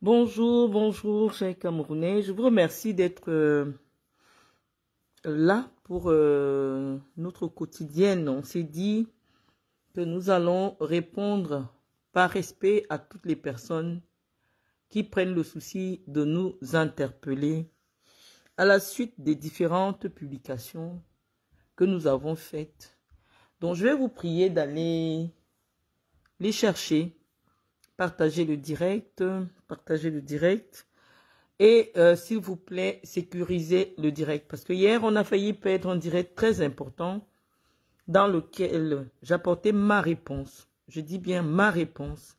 Bonjour, bonjour, chers Camerounais. Je vous remercie d'être euh, là pour euh, notre quotidienne. On s'est dit que nous allons répondre par respect à toutes les personnes qui prennent le souci de nous interpeller à la suite des différentes publications que nous avons faites. Donc, je vais vous prier d'aller les chercher Partagez le direct. Partagez le direct. Et euh, s'il vous plaît, sécurisez le direct. Parce que hier, on a failli perdre un direct très important dans lequel j'apportais ma réponse. Je dis bien ma réponse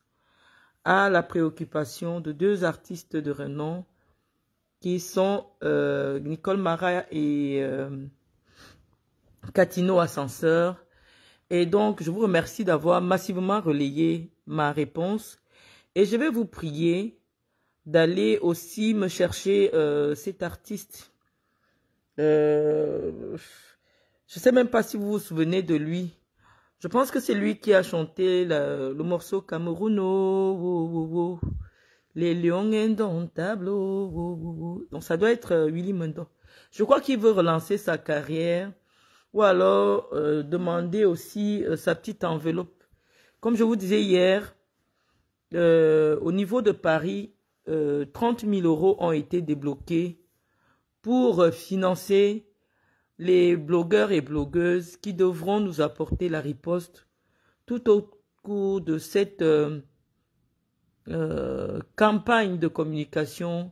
à la préoccupation de deux artistes de renom qui sont euh, Nicole Mara et euh, Catino Ascenseur. Et donc, je vous remercie d'avoir massivement relayé ma réponse et je vais vous prier d'aller aussi me chercher euh, cet artiste. Euh, je ne sais même pas si vous vous souvenez de lui. Je pense que c'est lui qui a chanté le morceau Camerouno, les lions indomptables. Donc ça doit être euh, Willy Mendo. Je crois qu'il veut relancer sa carrière ou alors demander aussi sa petite enveloppe. Comme je vous disais hier, euh, au niveau de Paris, 30 euh, 000 euros ont été débloqués pour euh, financer les blogueurs et blogueuses qui devront nous apporter la riposte tout au cours de cette campagne de communication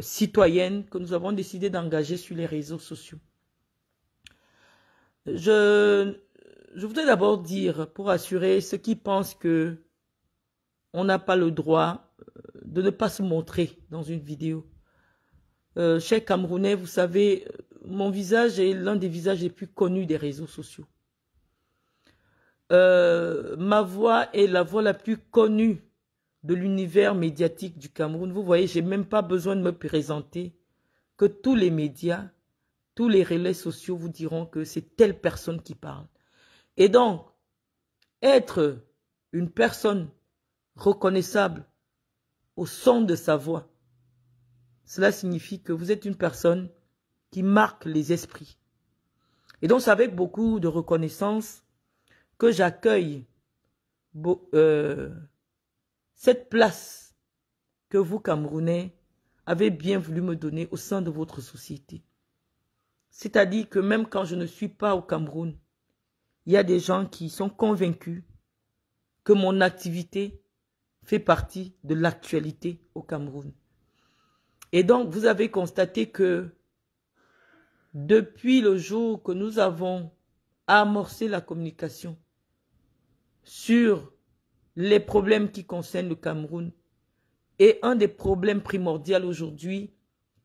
citoyenne que nous avons décidé d'engager sur les réseaux sociaux. Je, je voudrais d'abord dire, pour assurer ceux qui pensent que on n'a pas le droit euh, de ne pas se montrer dans une vidéo. Euh, chers Camerounais, vous savez, euh, mon visage est l'un des visages les plus connus des réseaux sociaux. Euh, ma voix est la voix la plus connue de l'univers médiatique du Cameroun. Vous voyez, j'ai même pas besoin de me présenter que tous les médias, tous les relais sociaux vous diront que c'est telle personne qui parle. Et donc, être une personne reconnaissable au son de sa voix. Cela signifie que vous êtes une personne qui marque les esprits. Et donc c'est avec beaucoup de reconnaissance que j'accueille euh, cette place que vous, Camerounais, avez bien voulu me donner au sein de votre société. C'est-à-dire que même quand je ne suis pas au Cameroun, il y a des gens qui sont convaincus que mon activité fait partie de l'actualité au Cameroun. Et donc, vous avez constaté que depuis le jour que nous avons amorcé la communication sur les problèmes qui concernent le Cameroun, et un des problèmes primordiaux aujourd'hui,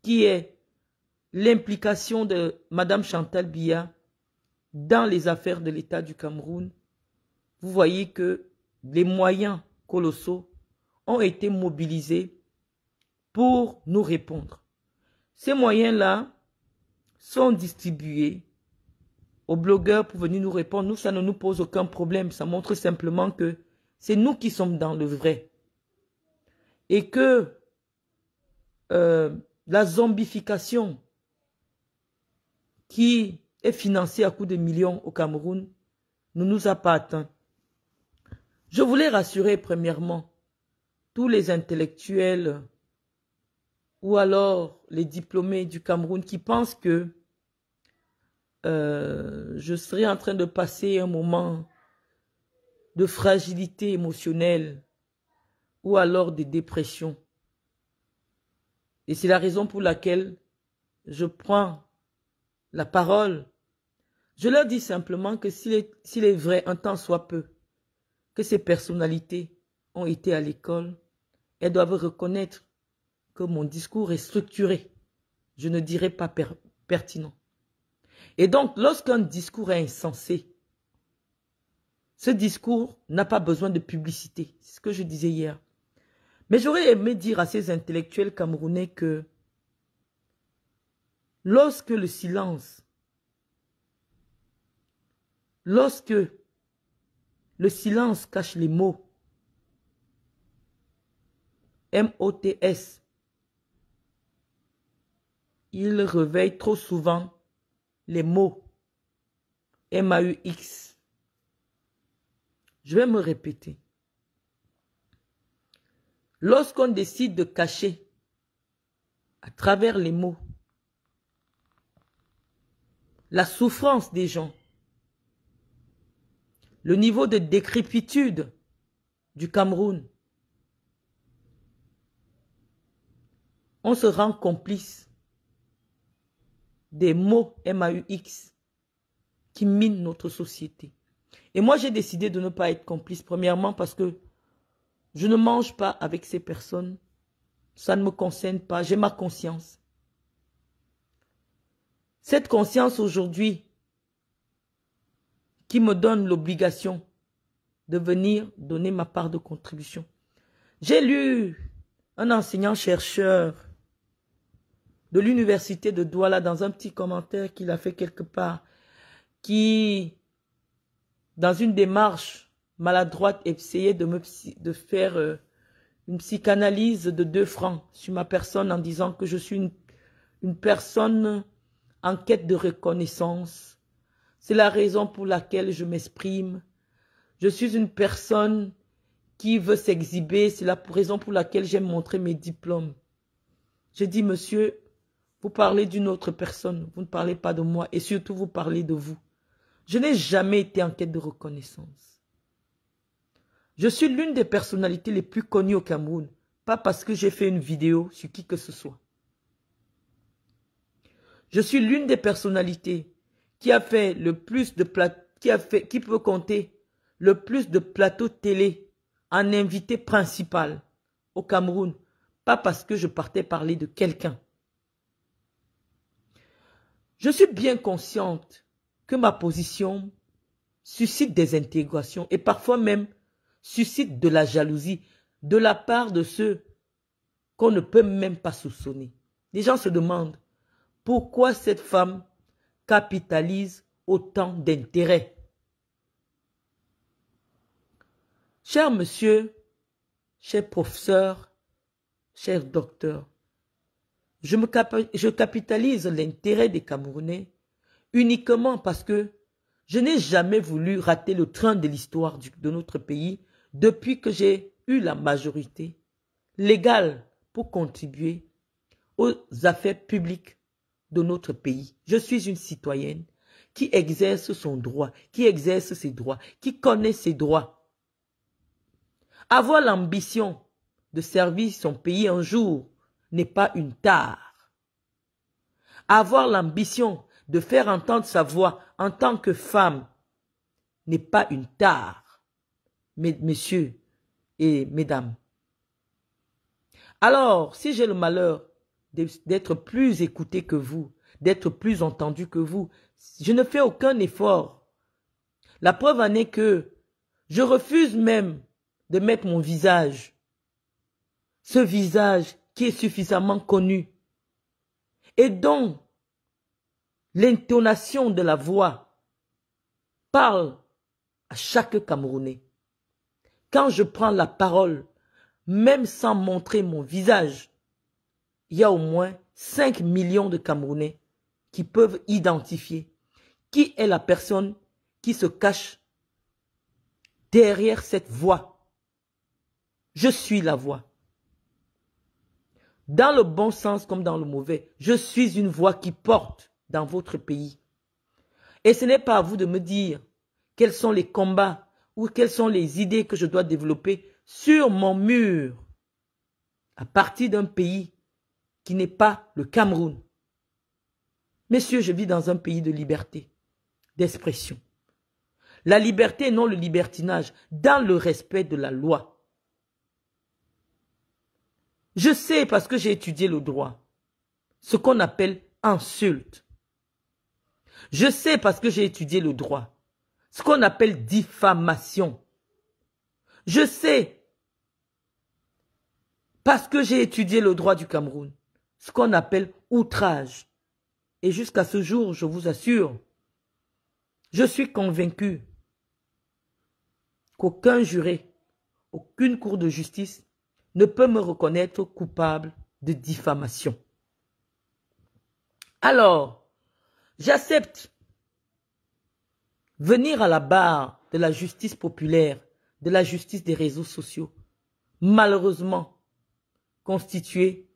qui est l'implication de Mme Chantal Biya dans les affaires de l'État du Cameroun, vous voyez que les moyens colossaux ont été mobilisés pour nous répondre. Ces moyens-là sont distribués aux blogueurs pour venir nous répondre. Nous, ça ne nous pose aucun problème. Ça montre simplement que c'est nous qui sommes dans le vrai. Et que euh, la zombification qui est financée à coups de millions au Cameroun ne nous a pas atteints. Je voulais rassurer premièrement tous les intellectuels ou alors les diplômés du Cameroun qui pensent que euh, je serai en train de passer un moment de fragilité émotionnelle ou alors de dépression. Et c'est la raison pour laquelle je prends la parole. Je leur dis simplement que s'il est, vrai, un temps soit peu, que ces personnalités ont été à l'école, elles doivent reconnaître que mon discours est structuré. Je ne dirais pas pertinent. Et donc, lorsqu'un discours est insensé, ce discours n'a pas besoin de publicité. C'est ce que je disais hier. Mais j'aurais aimé dire à ces intellectuels camerounais que lorsque le silence, lorsque le silence cache les mots, M-O-T-S. Il réveille trop souvent les mots. M-A-U-X. Je vais me répéter. Lorsqu'on décide de cacher à travers les mots la souffrance des gens, le niveau de décrépitude du Cameroun, on se rend complice des mots MAUX qui minent notre société. Et moi, j'ai décidé de ne pas être complice, premièrement parce que je ne mange pas avec ces personnes. Ça ne me concerne pas. J'ai ma conscience. Cette conscience aujourd'hui qui me donne l'obligation de venir donner ma part de contribution. J'ai lu un enseignant-chercheur de l'université de Douala dans un petit commentaire qu'il a fait quelque part, qui, dans une démarche maladroite, essayait de me de faire euh, une psychanalyse de deux francs sur ma personne en disant que je suis une, une personne en quête de reconnaissance. C'est la raison pour laquelle je m'exprime. Je suis une personne qui veut s'exhiber. C'est la raison pour laquelle j'aime montrer mes diplômes. J'ai dit, monsieur, vous parlez d'une autre personne, vous ne parlez pas de moi et surtout vous parlez de vous. Je n'ai jamais été en quête de reconnaissance. Je suis l'une des personnalités les plus connues au Cameroun, pas parce que j'ai fait une vidéo sur qui que ce soit. Je suis l'une des personnalités qui a fait le plus de qui, qui peut compter le plus de plateaux télé en invité principal au Cameroun, pas parce que je partais parler de quelqu'un je suis bien consciente que ma position suscite des intégrations et parfois même suscite de la jalousie de la part de ceux qu'on ne peut même pas soupçonner. Les gens se demandent pourquoi cette femme capitalise autant d'intérêts. Cher monsieur, cher professeur, cher docteur, je, capitalise l'intérêt des Camerounais uniquement parce que je n'ai jamais voulu rater le train de l'histoire de notre pays depuis que j'ai eu la majorité légale pour contribuer aux affaires publiques de notre pays. Je suis une citoyenne qui exerce son droit, qui exerce ses droits, qui connaît ses droits. Avoir l'ambition de servir son pays un jour n'est pas une tare. Avoir l'ambition de faire entendre sa voix en tant que femme n'est pas une tare, messieurs et mesdames. Alors, si j'ai le malheur d'être plus écouté que vous, d'être plus entendu que vous, je ne fais aucun effort. La preuve en est que je refuse même de mettre mon visage. Ce visage qui est suffisamment connu. Et donc, l'intonation de la voix parle à chaque Camerounais. Quand je prends la parole, même sans montrer mon visage, il y a au moins 5 millions de Camerounais qui peuvent identifier qui est la personne qui se cache derrière cette voix. Je suis la voix dans le bon sens comme dans le mauvais. Je suis une voix qui porte dans votre pays. Et ce n'est pas à vous de me dire quels sont les combats ou quelles sont les idées que je dois développer sur mon mur à partir d'un pays qui n'est pas le Cameroun. Messieurs, je vis dans un pays de liberté, d'expression. La liberté, non le libertinage, dans le respect de la loi. Je sais parce que j'ai étudié le droit. Ce qu'on appelle insulte. Je sais parce que j'ai étudié le droit. Ce qu'on appelle diffamation. Je sais parce que j'ai étudié le droit du Cameroun. Ce qu'on appelle outrage. Et jusqu'à ce jour, je vous assure, je suis convaincu qu'aucun juré, aucune cour de justice ne peut me reconnaître coupable de diffamation. Alors, j'accepte venir à la barre de la justice populaire, de la justice des réseaux sociaux, malheureusement constituée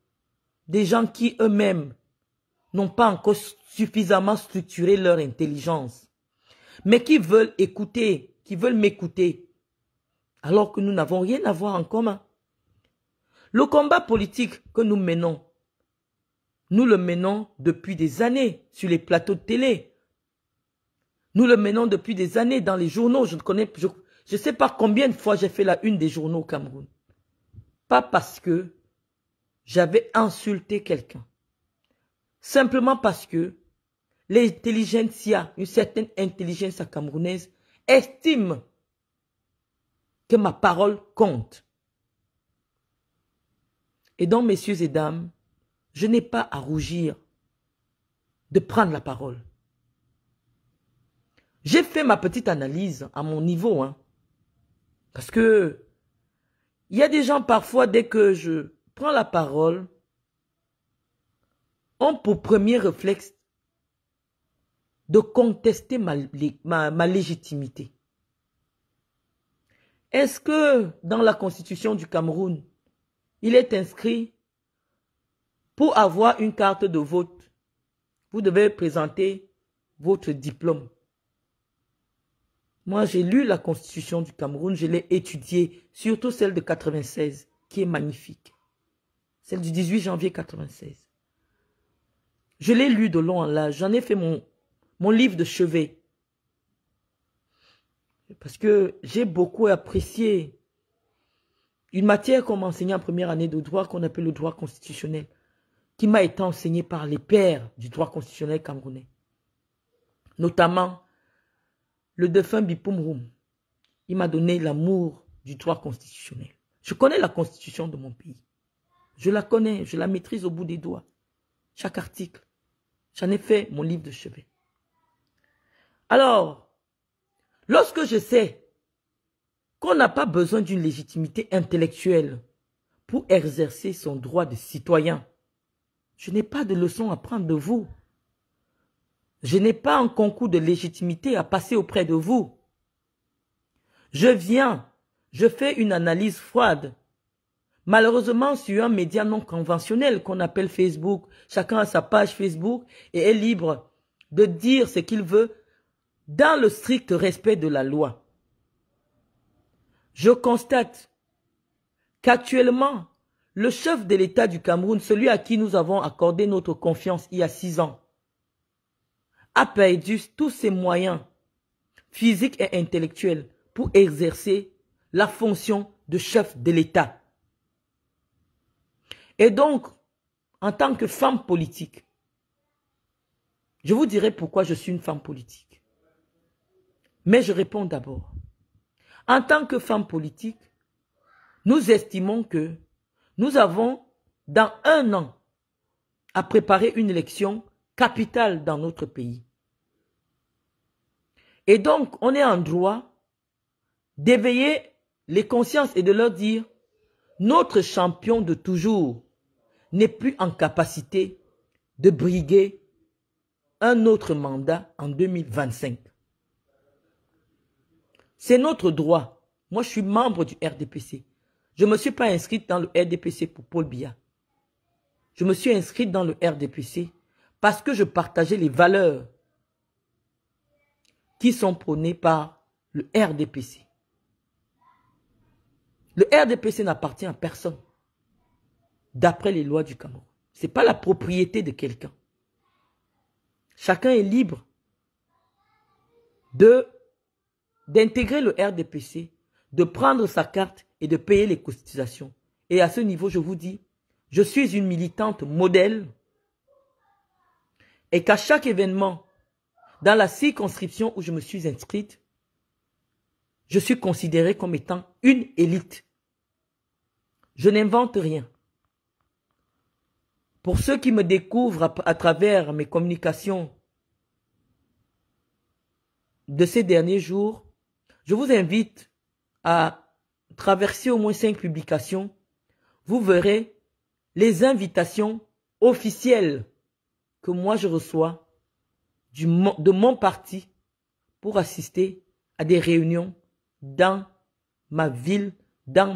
des gens qui eux-mêmes n'ont pas encore suffisamment structuré leur intelligence, mais qui veulent écouter, qui veulent m'écouter, alors que nous n'avons rien à voir en commun. Le combat politique que nous menons, nous le menons depuis des années sur les plateaux de télé. Nous le menons depuis des années dans les journaux. Je ne connais, je, je sais pas combien de fois j'ai fait la une des journaux au Cameroun. Pas parce que j'avais insulté quelqu'un. Simplement parce que l'intelligentsia, une certaine intelligence camerounaise, estime que ma parole compte. Et donc, messieurs et dames, je n'ai pas à rougir de prendre la parole. J'ai fait ma petite analyse à mon niveau. Hein, parce que il y a des gens parfois, dès que je prends la parole, ont pour premier réflexe de contester ma légitimité. Est-ce que dans la constitution du Cameroun, il est inscrit pour avoir une carte de vote. Vous devez présenter votre diplôme. Moi, j'ai lu la constitution du Cameroun, je l'ai étudiée, surtout celle de 96, qui est magnifique. Celle du 18 janvier 96. Je l'ai lu de long en large, j'en ai fait mon, mon livre de chevet. Parce que j'ai beaucoup apprécié une matière qu'on m'a enseignée en première année de droit, qu'on appelle le droit constitutionnel, qui m'a été enseignée par les pères du droit constitutionnel camerounais. Notamment, le défunt Bipoum il m'a donné l'amour du droit constitutionnel. Je connais la constitution de mon pays. Je la connais, je la maîtrise au bout des doigts. Chaque article. J'en ai fait mon livre de chevet. Alors, lorsque je sais qu'on n'a pas besoin d'une légitimité intellectuelle pour exercer son droit de citoyen. Je n'ai pas de leçon à prendre de vous. Je n'ai pas un concours de légitimité à passer auprès de vous. Je viens, je fais une analyse froide. Malheureusement, sur un média non conventionnel qu'on appelle Facebook, chacun a sa page Facebook et est libre de dire ce qu'il veut dans le strict respect de la loi. Je constate qu'actuellement, le chef de l'État du Cameroun, celui à qui nous avons accordé notre confiance il y a six ans, a perdu tous ses moyens physiques et intellectuels pour exercer la fonction de chef de l'État. Et donc, en tant que femme politique, je vous dirai pourquoi je suis une femme politique. Mais je réponds d'abord. En tant que femmes politiques, nous estimons que nous avons, dans un an, à préparer une élection capitale dans notre pays. Et donc, on est en droit d'éveiller les consciences et de leur dire, notre champion de toujours n'est plus en capacité de briguer un autre mandat en 2025. C'est notre droit. Moi, je suis membre du RDPC. Je ne me suis pas inscrite dans le RDPC pour Paul Biya. Je me suis inscrite dans le RDPC parce que je partageais les valeurs qui sont prônées par le RDPC. Le RDPC n'appartient à personne d'après les lois du Cameroun. Ce n'est pas la propriété de quelqu'un. Chacun est libre de d'intégrer le RDPC, de prendre sa carte et de payer les cotisations. Et à ce niveau, je vous dis, je suis une militante modèle et qu'à chaque événement, dans la circonscription où je me suis inscrite, je suis considérée comme étant une élite. Je n'invente rien. Pour ceux qui me découvrent à, à, travers mes communications de ces derniers jours, je vous invite à traverser au moins cinq publications. Vous verrez les invitations officielles que moi je reçois de mon parti pour assister à des réunions dans ma ville, dans,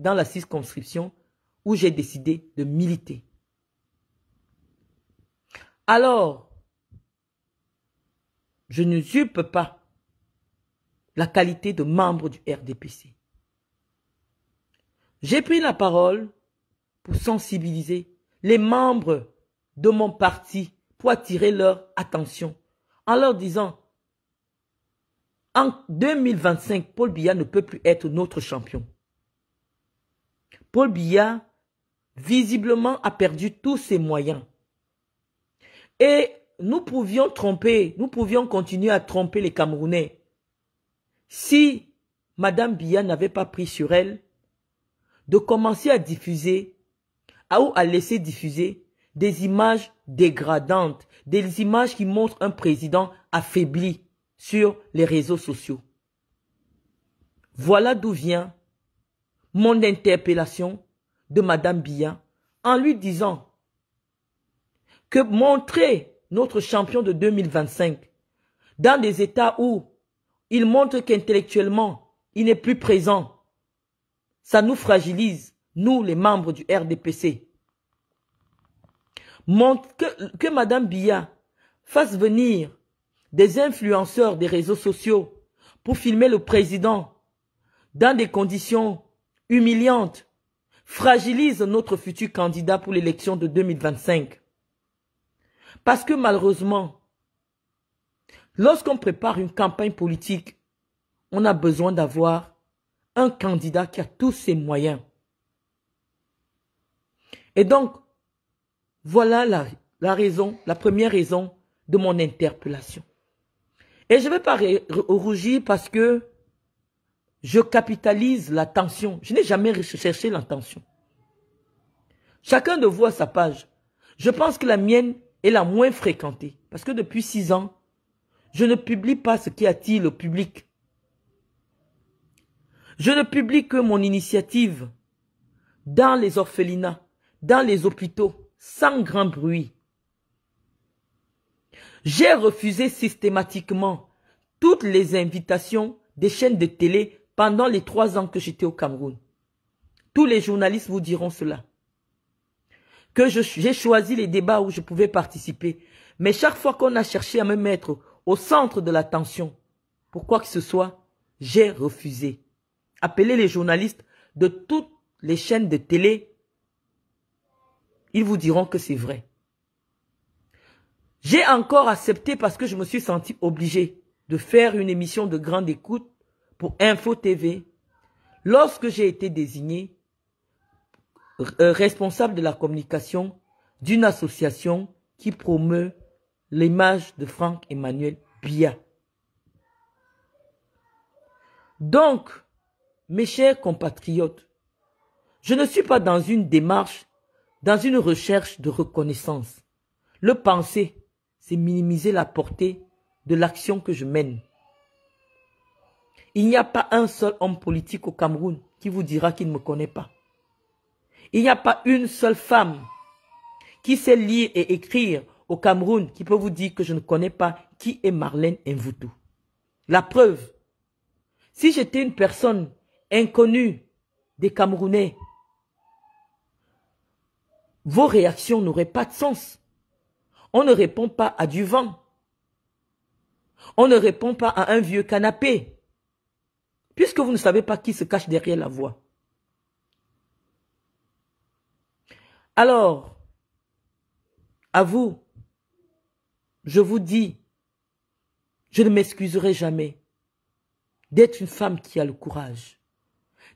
la circonscription où j'ai décidé de militer. Alors, je ne n'usurpe pas la qualité de membre du RDPC. J'ai pris la parole pour sensibiliser les membres de mon parti pour attirer leur attention en leur disant en 2025, Paul Biya ne peut plus être notre champion. Paul Biya, visiblement, a perdu tous ses moyens. Et nous pouvions tromper, nous pouvions continuer à tromper les Camerounais si Madame Bia n'avait pas pris sur elle de commencer à diffuser, à ou à laisser diffuser des images dégradantes, des images qui montrent un président affaibli sur les réseaux sociaux. Voilà d'où vient mon interpellation de Madame Bia en lui disant que montrer notre champion de 2025 dans des états où il montre qu'intellectuellement, il n'est plus présent. Ça nous fragilise, nous les membres du RDPC. Montre que, que Madame Biya fasse venir des influenceurs des réseaux sociaux pour filmer le président dans des conditions humiliantes fragilise notre futur candidat pour l'élection de 2025. Parce que malheureusement, Lorsqu'on prépare une campagne politique, on a besoin d'avoir un candidat qui a tous ses moyens. Et donc, voilà la, raison, la première raison de mon interpellation. Et je ne vais pas rougir parce que je capitalise l'attention. Je n'ai jamais recherché l'attention. Chacun de vous a sa page. Je pense que la mienne est la moins fréquentée. Parce que depuis six ans, je ne publie pas ce qui il au public. Je ne publie que mon initiative dans les orphelinats, dans les hôpitaux, sans grand bruit. J'ai refusé systématiquement toutes les invitations des chaînes de télé pendant les trois ans que j'étais au Cameroun. Tous les journalistes vous diront cela. Que j'ai choisi les débats où je pouvais participer. Mais chaque fois qu'on a cherché à me mettre au centre de l'attention. Pour quoi que ce soit, j'ai refusé. Appelez les journalistes de toutes les chaînes de télé. Ils vous diront que c'est vrai. J'ai encore accepté parce que je me suis senti obligé de faire une émission de grande écoute pour Info TV lorsque j'ai été désigné euh, responsable de la communication d'une association qui promeut l'image de Franck Emmanuel Bia. Donc, mes chers compatriotes, je ne suis pas dans une démarche, dans une recherche de reconnaissance. Le penser, c'est minimiser la portée de l'action que je mène. Il n'y a pas un seul homme politique au Cameroun qui vous dira qu'il ne me connaît pas. Il n'y a pas une seule femme qui sait lire et écrire au Cameroun qui peut vous dire que je ne connais pas qui est Marlène Mvoutou. La preuve, si j'étais une personne inconnue des Camerounais, vos réactions n'auraient pas de sens. On ne répond pas à du vent. On ne répond pas à un vieux canapé. Puisque vous ne savez pas qui se cache derrière la voix. Alors, à vous, je vous dis, je ne m'excuserai jamais d'être une femme qui a le courage,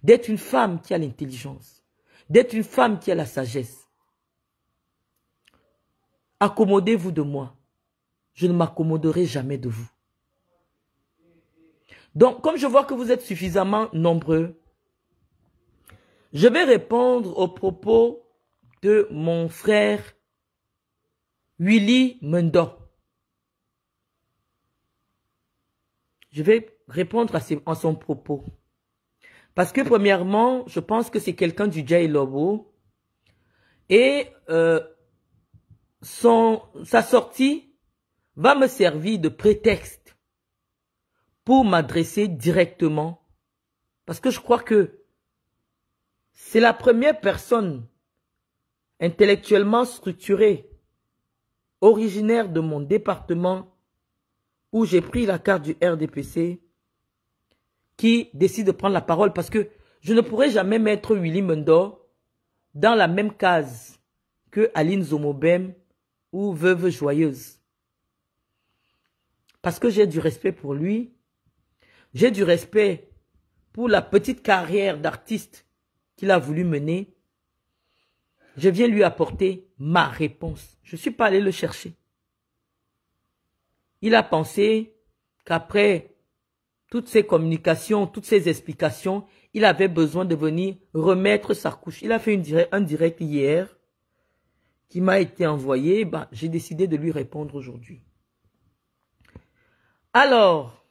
d'être une femme qui a l'intelligence, d'être une femme qui a la sagesse. Accommodez-vous de moi. Je ne m'accommoderai jamais de vous. Donc, comme je vois que vous êtes suffisamment nombreux, je vais répondre aux propos de mon frère Willy Mendon. Je vais répondre à, son propos. Parce que premièrement, je pense que c'est quelqu'un du Jay Lobo. Et euh, son, sa sortie va me servir de prétexte pour m'adresser directement. Parce que je crois que c'est la première personne intellectuellement structurée, originaire de mon département où j'ai pris la carte du RDPC qui décide de prendre la parole parce que je ne pourrais jamais mettre Willy Mendo dans la même case que Aline Zomobem ou Veuve Joyeuse. Parce que j'ai du respect pour lui, j'ai du respect pour la petite carrière d'artiste qu'il a voulu mener. Je viens lui apporter ma réponse. Je ne suis pas allé le chercher. Il a pensé qu'après toutes ces communications, toutes ces explications, il avait besoin de venir remettre sa couche. Il a fait une direct, un direct hier qui m'a été envoyé. Bah, j'ai décidé de lui répondre aujourd'hui. Alors,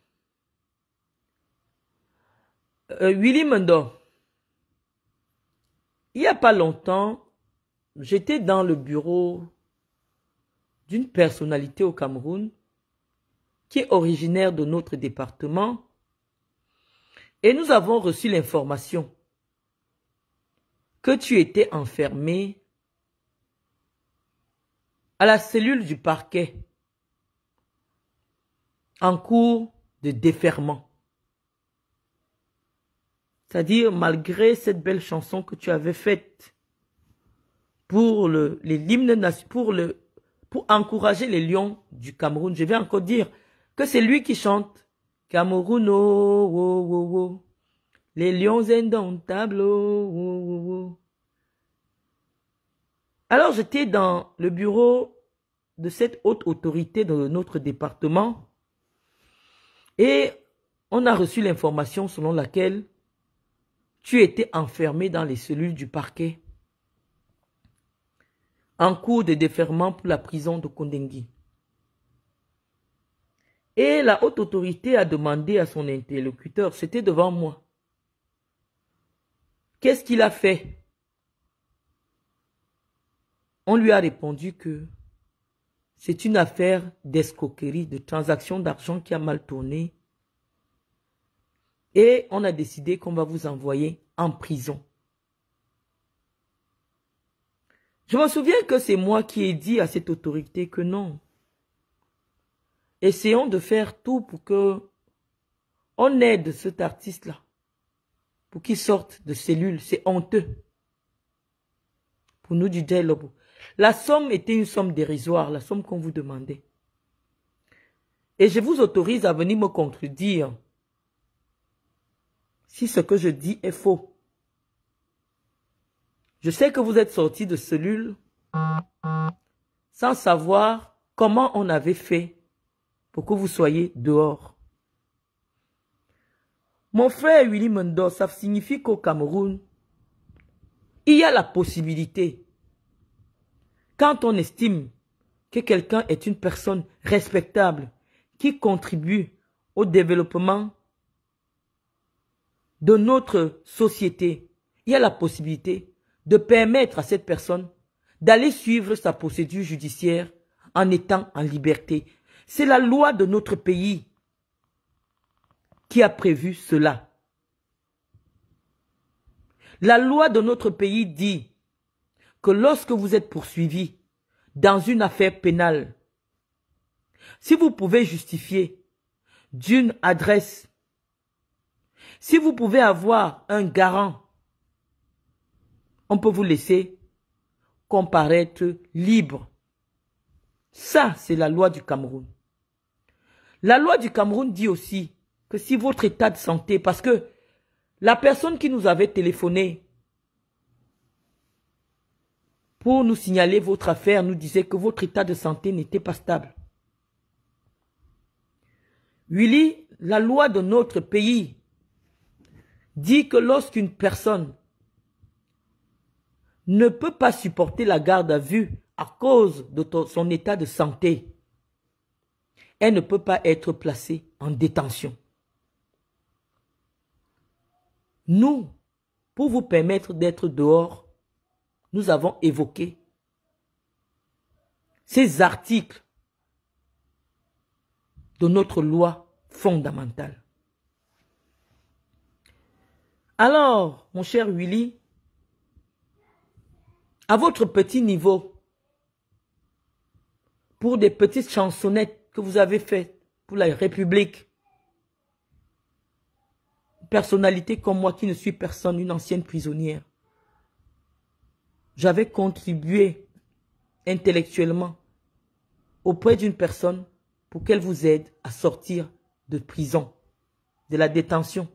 euh, Willy Mendo, il n'y a pas longtemps, j'étais dans le bureau d'une personnalité au Cameroun qui est originaire de notre département. Et nous avons reçu l'information que tu étais enfermé à la cellule du parquet en cours de déferment. C'est-à-dire, malgré cette belle chanson que tu avais faite pour le, les pour le, pour encourager les lions du Cameroun, je vais encore dire, que c'est lui qui chante. Cameroun, oh, Les lions indomptables, oh, oh, Alors j'étais dans le bureau de cette haute autorité de notre département et on a reçu l'information selon laquelle tu étais enfermé dans les cellules du parquet en cours de déferment pour la prison de Kondengi. Et la haute autorité a demandé à son interlocuteur, c'était devant moi, qu'est-ce qu'il a fait On lui a répondu que c'est une affaire d'escroquerie, de transaction d'argent qui a mal tourné. Et on a décidé qu'on va vous envoyer en prison. Je me souviens que c'est moi qui ai dit à cette autorité que non, Essayons de faire tout pour que on aide cet artiste-là, pour qu'il sorte de cellule. C'est honteux. Pour nous, du Lobo. La somme était une somme dérisoire, la somme qu'on vous demandait. Et je vous autorise à venir me contredire si ce que je dis est faux. Je sais que vous êtes sorti de cellule sans savoir comment on avait fait pour que vous soyez dehors. Mon frère Willy Mendor, ça signifie qu'au Cameroun, il y a la possibilité, quand on estime que quelqu'un est une personne respectable, qui contribue au développement de notre société, il y a la possibilité de permettre à cette personne d'aller suivre sa procédure judiciaire en étant en liberté, c'est la loi de notre pays qui a prévu cela. La loi de notre pays dit que lorsque vous êtes poursuivi dans une affaire pénale, si vous pouvez justifier d'une adresse, si vous pouvez avoir un garant, on peut vous laisser comparaître libre. Ça, c'est la loi du Cameroun. La loi du Cameroun dit aussi que si votre état de santé, parce que la personne qui nous avait téléphoné pour nous signaler votre affaire nous disait que votre état de santé n'était pas stable. Willy, la loi de notre pays dit que lorsqu'une personne ne peut pas supporter la garde à vue à cause de son état de santé, elle ne peut pas être placée en détention. Nous, pour vous permettre d'être dehors, nous avons évoqué ces articles de notre loi fondamentale. Alors, mon cher Willy, à votre petit niveau, pour des petites chansonnettes que vous avez fait pour la République. Personnalité comme moi qui ne suis personne, une ancienne prisonnière. J'avais contribué intellectuellement auprès d'une personne pour qu'elle vous aide à sortir de prison, de la détention.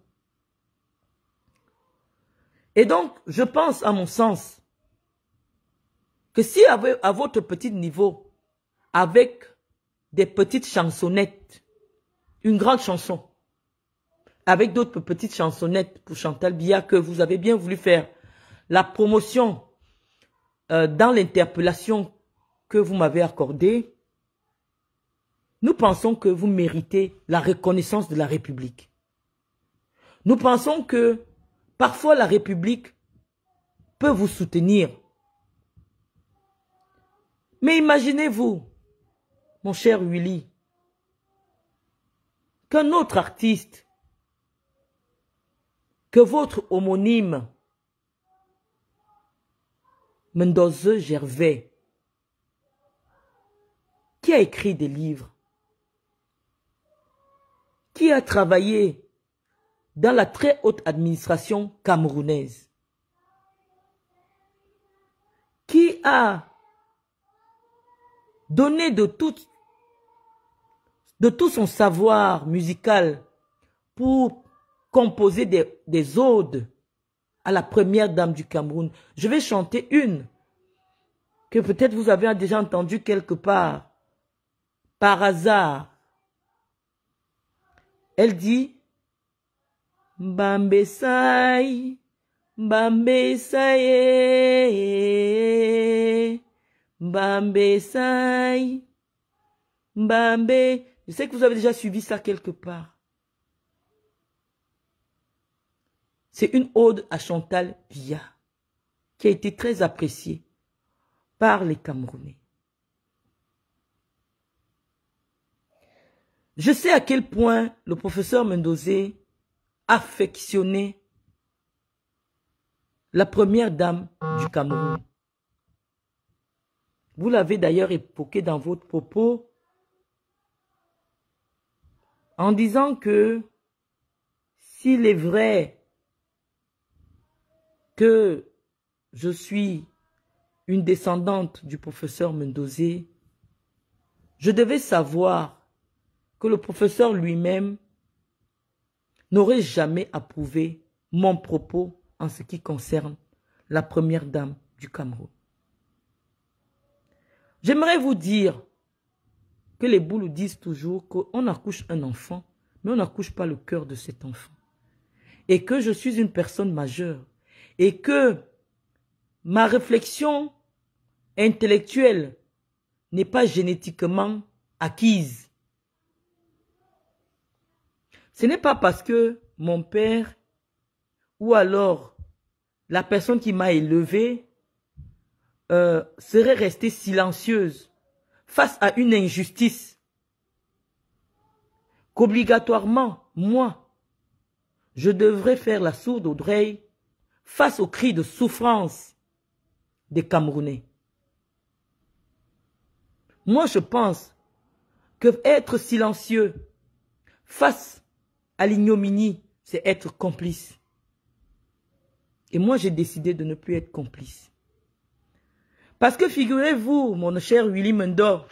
Et donc, je pense à mon sens que si à, votre petit niveau, avec des petites chansonnettes, une grande chanson, avec d'autres petites chansonnettes pour Chantal Bia que vous avez bien voulu faire. La promotion euh, dans l'interpellation que vous m'avez accordée, nous pensons que vous méritez la reconnaissance de la République. Nous pensons que parfois la République peut vous soutenir. Mais imaginez-vous, mon cher Willy, qu'un autre artiste, que votre homonyme, Mendoza Gervais, qui a écrit des livres, qui a travaillé dans la très haute administration camerounaise, qui a donné de toutes de tout son savoir musical pour composer des, odes à la première dame du Cameroun. Je vais chanter une que peut-être vous avez déjà entendue quelque part, par hasard. Elle dit, Bambesai, Bambesai, Bambesai, Bambesai. Je sais que vous avez déjà suivi ça quelque part. C'est une ode à Chantal Via, qui a été très appréciée par les Camerounais. Je sais à quel point le professeur Mendozé affectionnait la première dame du Cameroun. Vous l'avez d'ailleurs évoqué dans votre propos en disant que s'il est vrai que je suis une descendante du professeur Mendozé, je devais savoir que le professeur lui-même n'aurait jamais approuvé mon propos en ce qui concerne la première dame du Cameroun. J'aimerais vous dire que les boules disent toujours qu'on accouche un enfant, mais on n'accouche pas le cœur de cet enfant. Et que je suis une personne majeure. Et que ma réflexion intellectuelle n'est pas génétiquement acquise. Ce n'est pas parce que mon père ou alors la personne qui m'a élevé euh, serait restée silencieuse face à une injustice, qu'obligatoirement, moi, je devrais faire la sourde oreille face aux cris de souffrance des Camerounais. Moi, je pense que être silencieux face à l'ignominie, c'est être complice. Et moi, j'ai décidé de ne plus être complice. Parce que figurez-vous, mon cher Willy Mendor,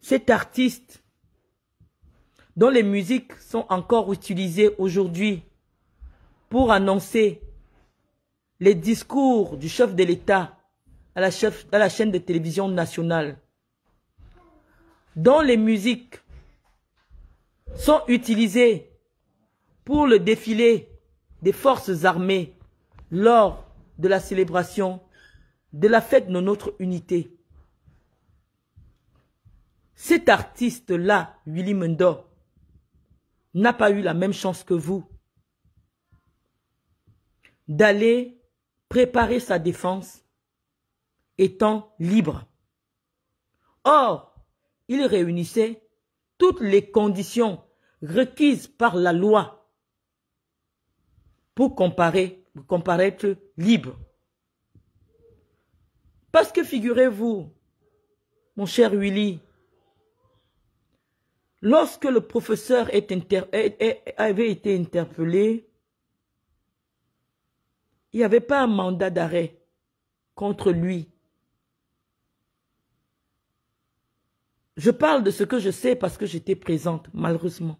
cet artiste dont les musiques sont encore utilisées aujourd'hui pour annoncer les discours du chef de l'État à, à, la chaîne de télévision nationale, dont les musiques sont utilisées pour le défilé des forces armées lors de la célébration de la fête de notre unité. Cet artiste-là, Willy Mendo, n'a pas eu la même chance que vous d'aller préparer sa défense étant libre. Or, il réunissait toutes les conditions requises par la loi pour comparer, comparaître libre. Parce que figurez-vous, mon cher Willy, lorsque le professeur avait été interpellé, il n'y avait pas un mandat d'arrêt contre lui. Je parle de ce que je sais parce que j'étais présente, malheureusement.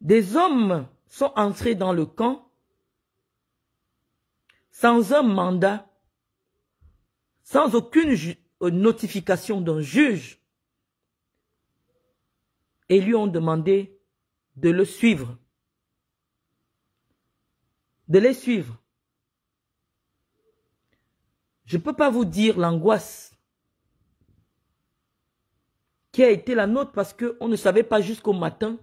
Des hommes sont entrés dans le camp sans un mandat, sans aucune euh, notification d'un juge, et lui ont demandé de le suivre, de les suivre. Je ne peux pas vous dire l'angoisse qui a été la nôtre parce qu'on ne savait pas jusqu'au matin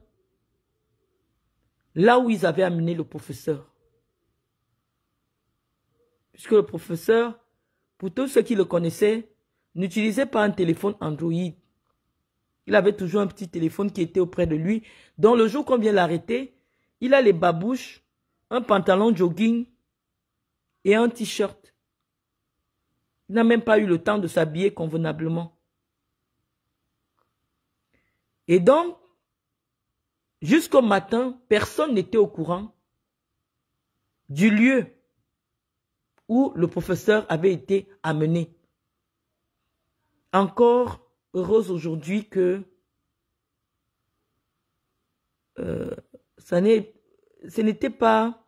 là où ils avaient amené le professeur. Puisque le professeur, pour tous ceux qui le connaissaient, n'utilisait pas un téléphone Android. Il avait toujours un petit téléphone qui était auprès de lui. Dans le jour qu'on vient l'arrêter, il a les babouches, un pantalon jogging et un t-shirt. Il n'a même pas eu le temps de s'habiller convenablement. Et donc, jusqu'au matin, personne n'était au courant du lieu où le professeur avait été amené. Encore heureuse aujourd'hui que euh, ça ce n'était pas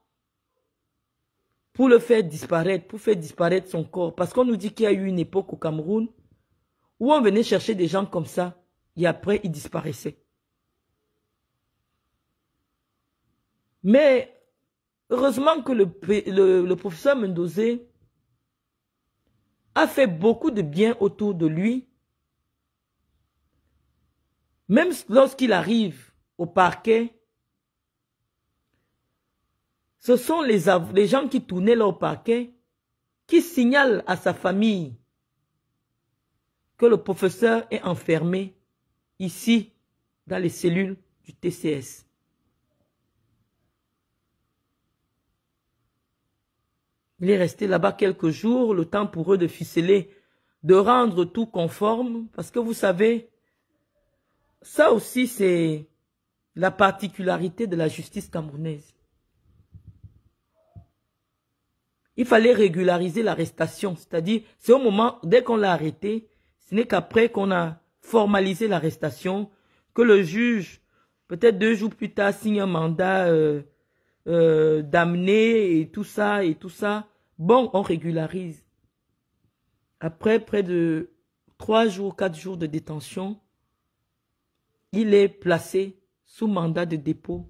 pour le faire disparaître, pour faire disparaître son corps. Parce qu'on nous dit qu'il y a eu une époque au Cameroun où on venait chercher des gens comme ça et après ils disparaissaient. Mais Heureusement que le, professeur Mendozé a fait beaucoup de bien autour de lui. Même lorsqu'il arrive au parquet, ce sont les, les gens qui tournaient leur au parquet qui signalent à sa famille que le professeur est enfermé ici dans les cellules du TCS. Il est resté là-bas quelques jours, le temps pour eux de ficeler, de rendre tout conforme, parce que vous savez, ça aussi c'est la particularité de la justice camerounaise. Il fallait régulariser l'arrestation, c'est-à-dire c'est au moment, dès qu'on l'a arrêté, ce n'est qu'après qu'on a formalisé l'arrestation, que le juge, peut-être deux jours plus tard, signe un mandat euh, euh, d'amener et tout ça, et tout ça. Bon, on régularise. Après près de 3 jours, 4 jours de détention, il est placé sous mandat de dépôt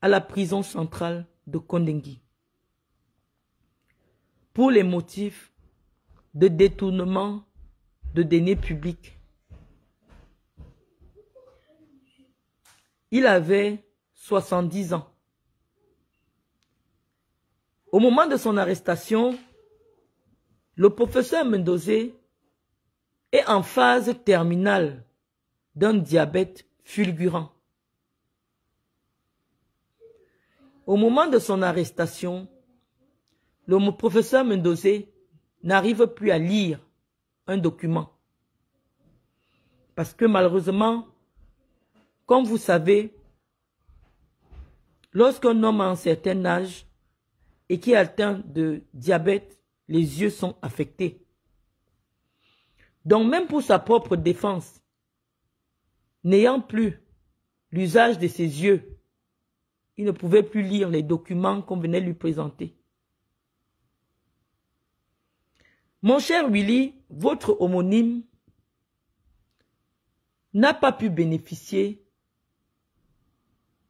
à la prison centrale de Kondengi pour les motifs de détournement de deniers publics. Il avait 70 ans. Au moment de son arrestation, le professeur Mendozé est en phase terminale d'un diabète fulgurant. Au moment de son arrestation, le professeur Mendozé n'arrive plus à lire un document. Parce que malheureusement, comme vous savez, lorsqu'un homme a un certain âge, et qui atteint de diabète, les yeux sont affectés. Donc même pour sa propre défense, n'ayant plus l'usage de ses yeux, il ne pouvait plus lire les documents qu'on venait lui présenter. Mon cher Willy, votre homonyme n'a pas pu bénéficier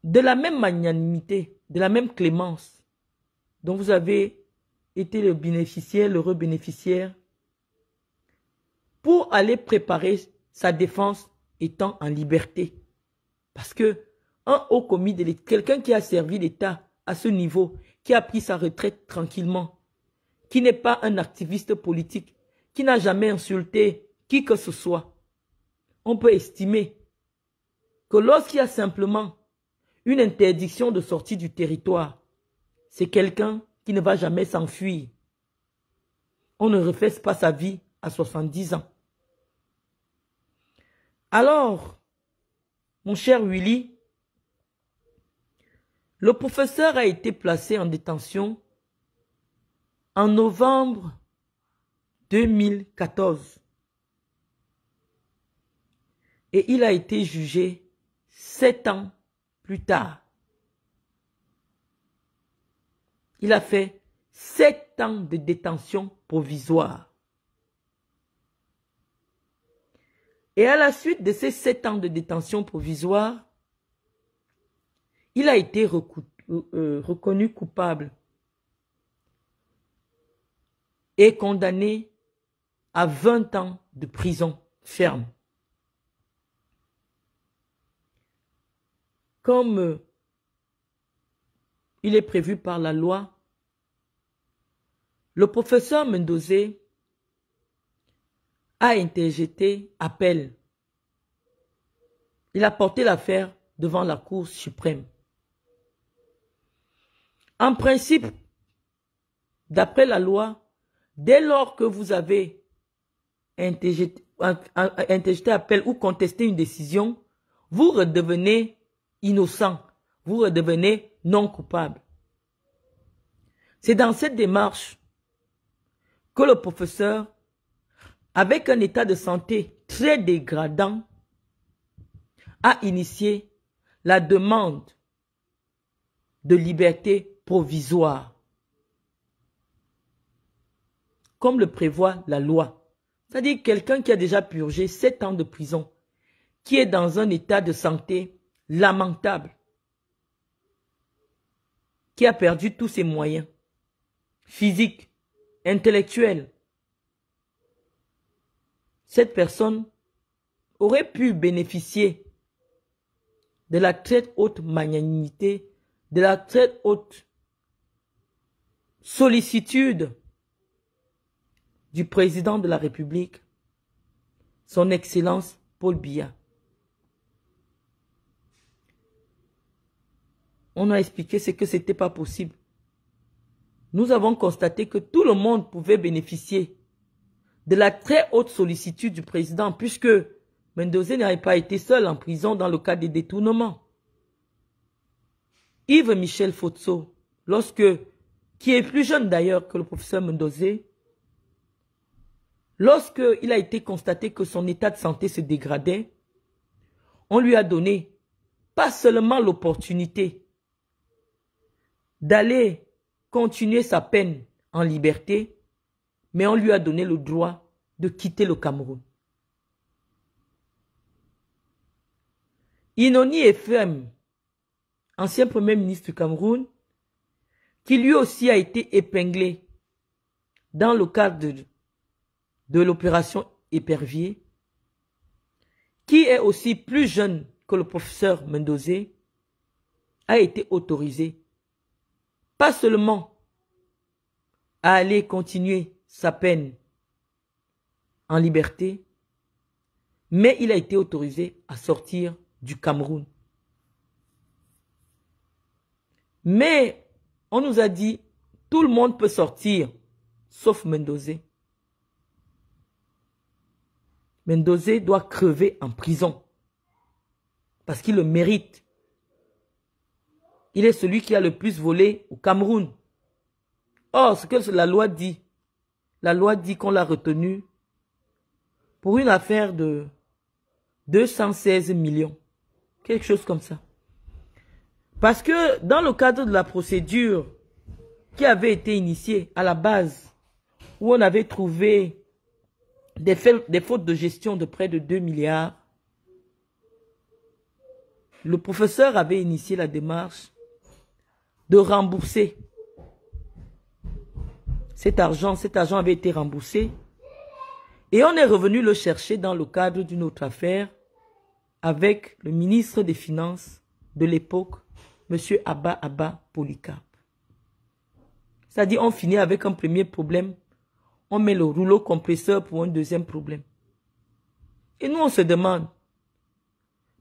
de la même magnanimité, de la même clémence dont vous avez été le bénéficiaire, l'heureux bénéficiaire, pour aller préparer sa défense étant en liberté. Parce que un haut commis de quelqu'un qui a servi l'État à ce niveau, qui a pris sa retraite tranquillement, qui n'est pas un activiste politique, qui n'a jamais insulté qui que ce soit, on peut estimer que lorsqu'il y a simplement une interdiction de sortie du territoire, c'est quelqu'un qui ne va jamais s'enfuir. On ne refait pas sa vie à 70 ans. Alors, mon cher Willy, le professeur a été placé en détention en novembre 2014 et il a été jugé sept ans plus tard. Il a fait sept ans de détention provisoire. Et à la suite de ces sept ans de détention provisoire, il a été euh, reconnu coupable et condamné à 20 ans de prison ferme. Comme il est prévu par la loi. Le professeur Mendozé a interjeté appel. Il a porté l'affaire devant la Cour suprême. En principe, d'après la loi, dès lors que vous avez interjeté, interjeté appel ou contesté une décision, vous redevenez innocent vous redevenez non coupable. C'est dans cette démarche que le professeur, avec un état de santé très dégradant, a initié la demande de liberté provisoire, comme le prévoit la loi. C'est-à-dire quelqu'un qui a déjà purgé sept ans de prison, qui est dans un état de santé lamentable, qui a perdu tous ses moyens physiques, intellectuels. Cette personne aurait pu bénéficier de la très haute magnanimité, de la très haute sollicitude du président de la République, son Excellence Paul Biya. on a expliqué ce que c'était pas possible. Nous avons constaté que tout le monde pouvait bénéficier de la très haute sollicitude du président puisque Mendoza n'avait pas été seul en prison dans le cas des détournements. Yves Michel Fotso, lorsque, qui est plus jeune d'ailleurs que le professeur Mendozé, lorsque il a été constaté que son état de santé se dégradait, on lui a donné pas seulement l'opportunité, d'aller continuer sa peine en liberté, mais on lui a donné le droit de quitter le Cameroun. Inoni Efem, ancien premier ministre du Cameroun, qui lui aussi a été épinglé dans le cadre de, de l'opération Épervier, qui est aussi plus jeune que le professeur Mendozé, a été autorisé pas seulement à aller continuer sa peine en liberté, mais il a été autorisé à sortir du Cameroun. Mais on nous a dit, tout le monde peut sortir, sauf Mendoza. Mendoza doit crever en prison, parce qu'il le mérite il est celui qui a le plus volé au Cameroun. Or, ce que la loi dit, la loi dit qu'on l'a retenu pour une affaire de 216 millions. Quelque chose comme ça. Parce que dans le cadre de la procédure qui avait été initiée à la base, où on avait trouvé des, fautes, des fautes de gestion de près de 2 milliards, le professeur avait initié la démarche de rembourser. Cet argent, cet argent avait été remboursé. Et on est revenu le chercher dans le cadre d'une autre affaire avec le ministre des Finances de l'époque, M. Abba Abba Polycarp. C'est-à-dire, on finit avec un premier problème, on met le rouleau compresseur pour un deuxième problème. Et nous, on se demande,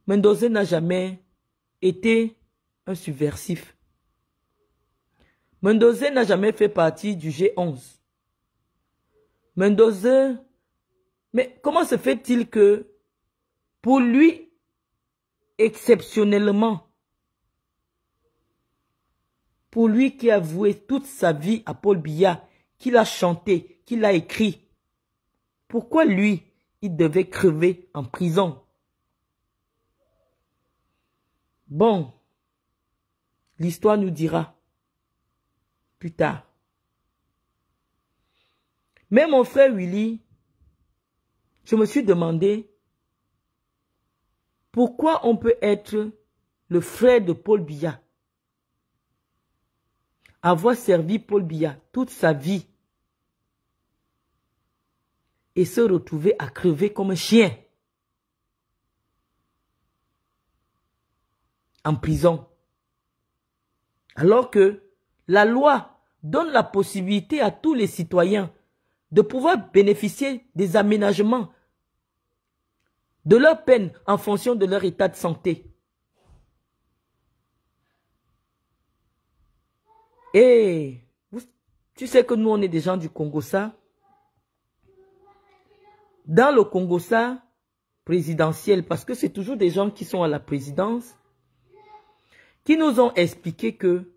Mendoza n'a jamais été un subversif. Mendoza n'a jamais fait partie du G11. Mendoza, mais comment se fait-il que pour lui, exceptionnellement, pour lui qui a voué toute sa vie à Paul Biya, qu'il a chanté, qu'il a écrit, pourquoi lui, il devait crever en prison Bon, l'histoire nous dira plus tard. Mais mon frère Willy, je me suis demandé pourquoi on peut être le frère de Paul Biya, avoir servi Paul Biya toute sa vie et se retrouver à crever comme un chien en prison. Alors que la loi donne la possibilité à tous les citoyens de pouvoir bénéficier des aménagements de leur peine en fonction de leur état de santé. Et tu sais que nous, on est des gens du Congo-Ça. Dans le Congo-Ça présidentiel, parce que c'est toujours des gens qui sont à la présidence, qui nous ont expliqué que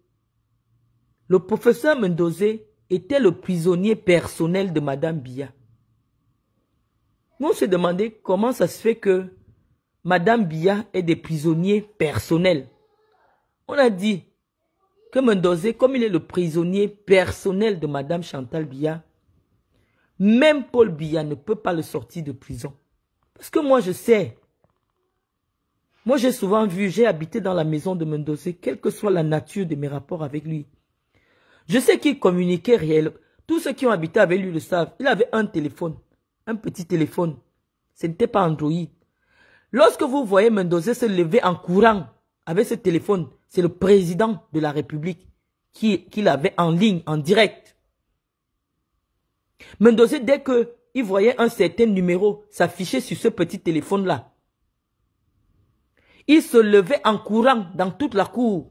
le professeur Mendozé était le prisonnier personnel de Madame Bia. Nous, on s'est demandé comment ça se fait que Madame Bia est des prisonniers personnels. On a dit que Mendozé, comme il est le prisonnier personnel de Madame Chantal Bia, même Paul Bia ne peut pas le sortir de prison. Parce que moi, je sais. Moi, j'ai souvent vu, j'ai habité dans la maison de Mendozé, quelle que soit la nature de mes rapports avec lui. Je sais qu'il communiquait réel. Tous ceux qui ont habité avec lui le savent. Il avait un téléphone, un petit téléphone. Ce n'était pas Android. Lorsque vous voyez Mendoza se lever en courant avec ce téléphone, c'est le président de la République qui, l'avait en ligne, en direct. Mendoza, dès que il voyait un certain numéro s'afficher sur ce petit téléphone-là, il se levait en courant dans toute la cour.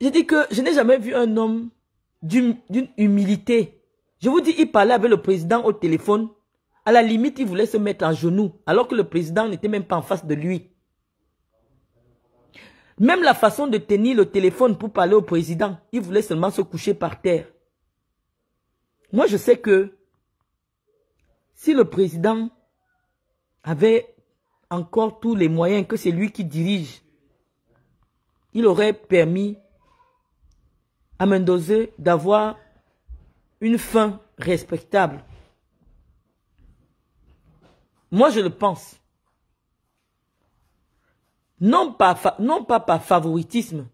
J'ai dit que je n'ai jamais vu un homme d'une humilité. Je vous dis, il parlait avec le président au téléphone. À la limite, il voulait se mettre en genoux, alors que le président n'était même pas en face de lui. Même la façon de tenir le téléphone pour parler au président, il voulait seulement se coucher par terre. Moi, je sais que si le président avait encore tous les moyens que c'est lui qui dirige, il aurait permis à d'avoir une fin respectable. Moi, je le pense. Non pas, non par favoritisme,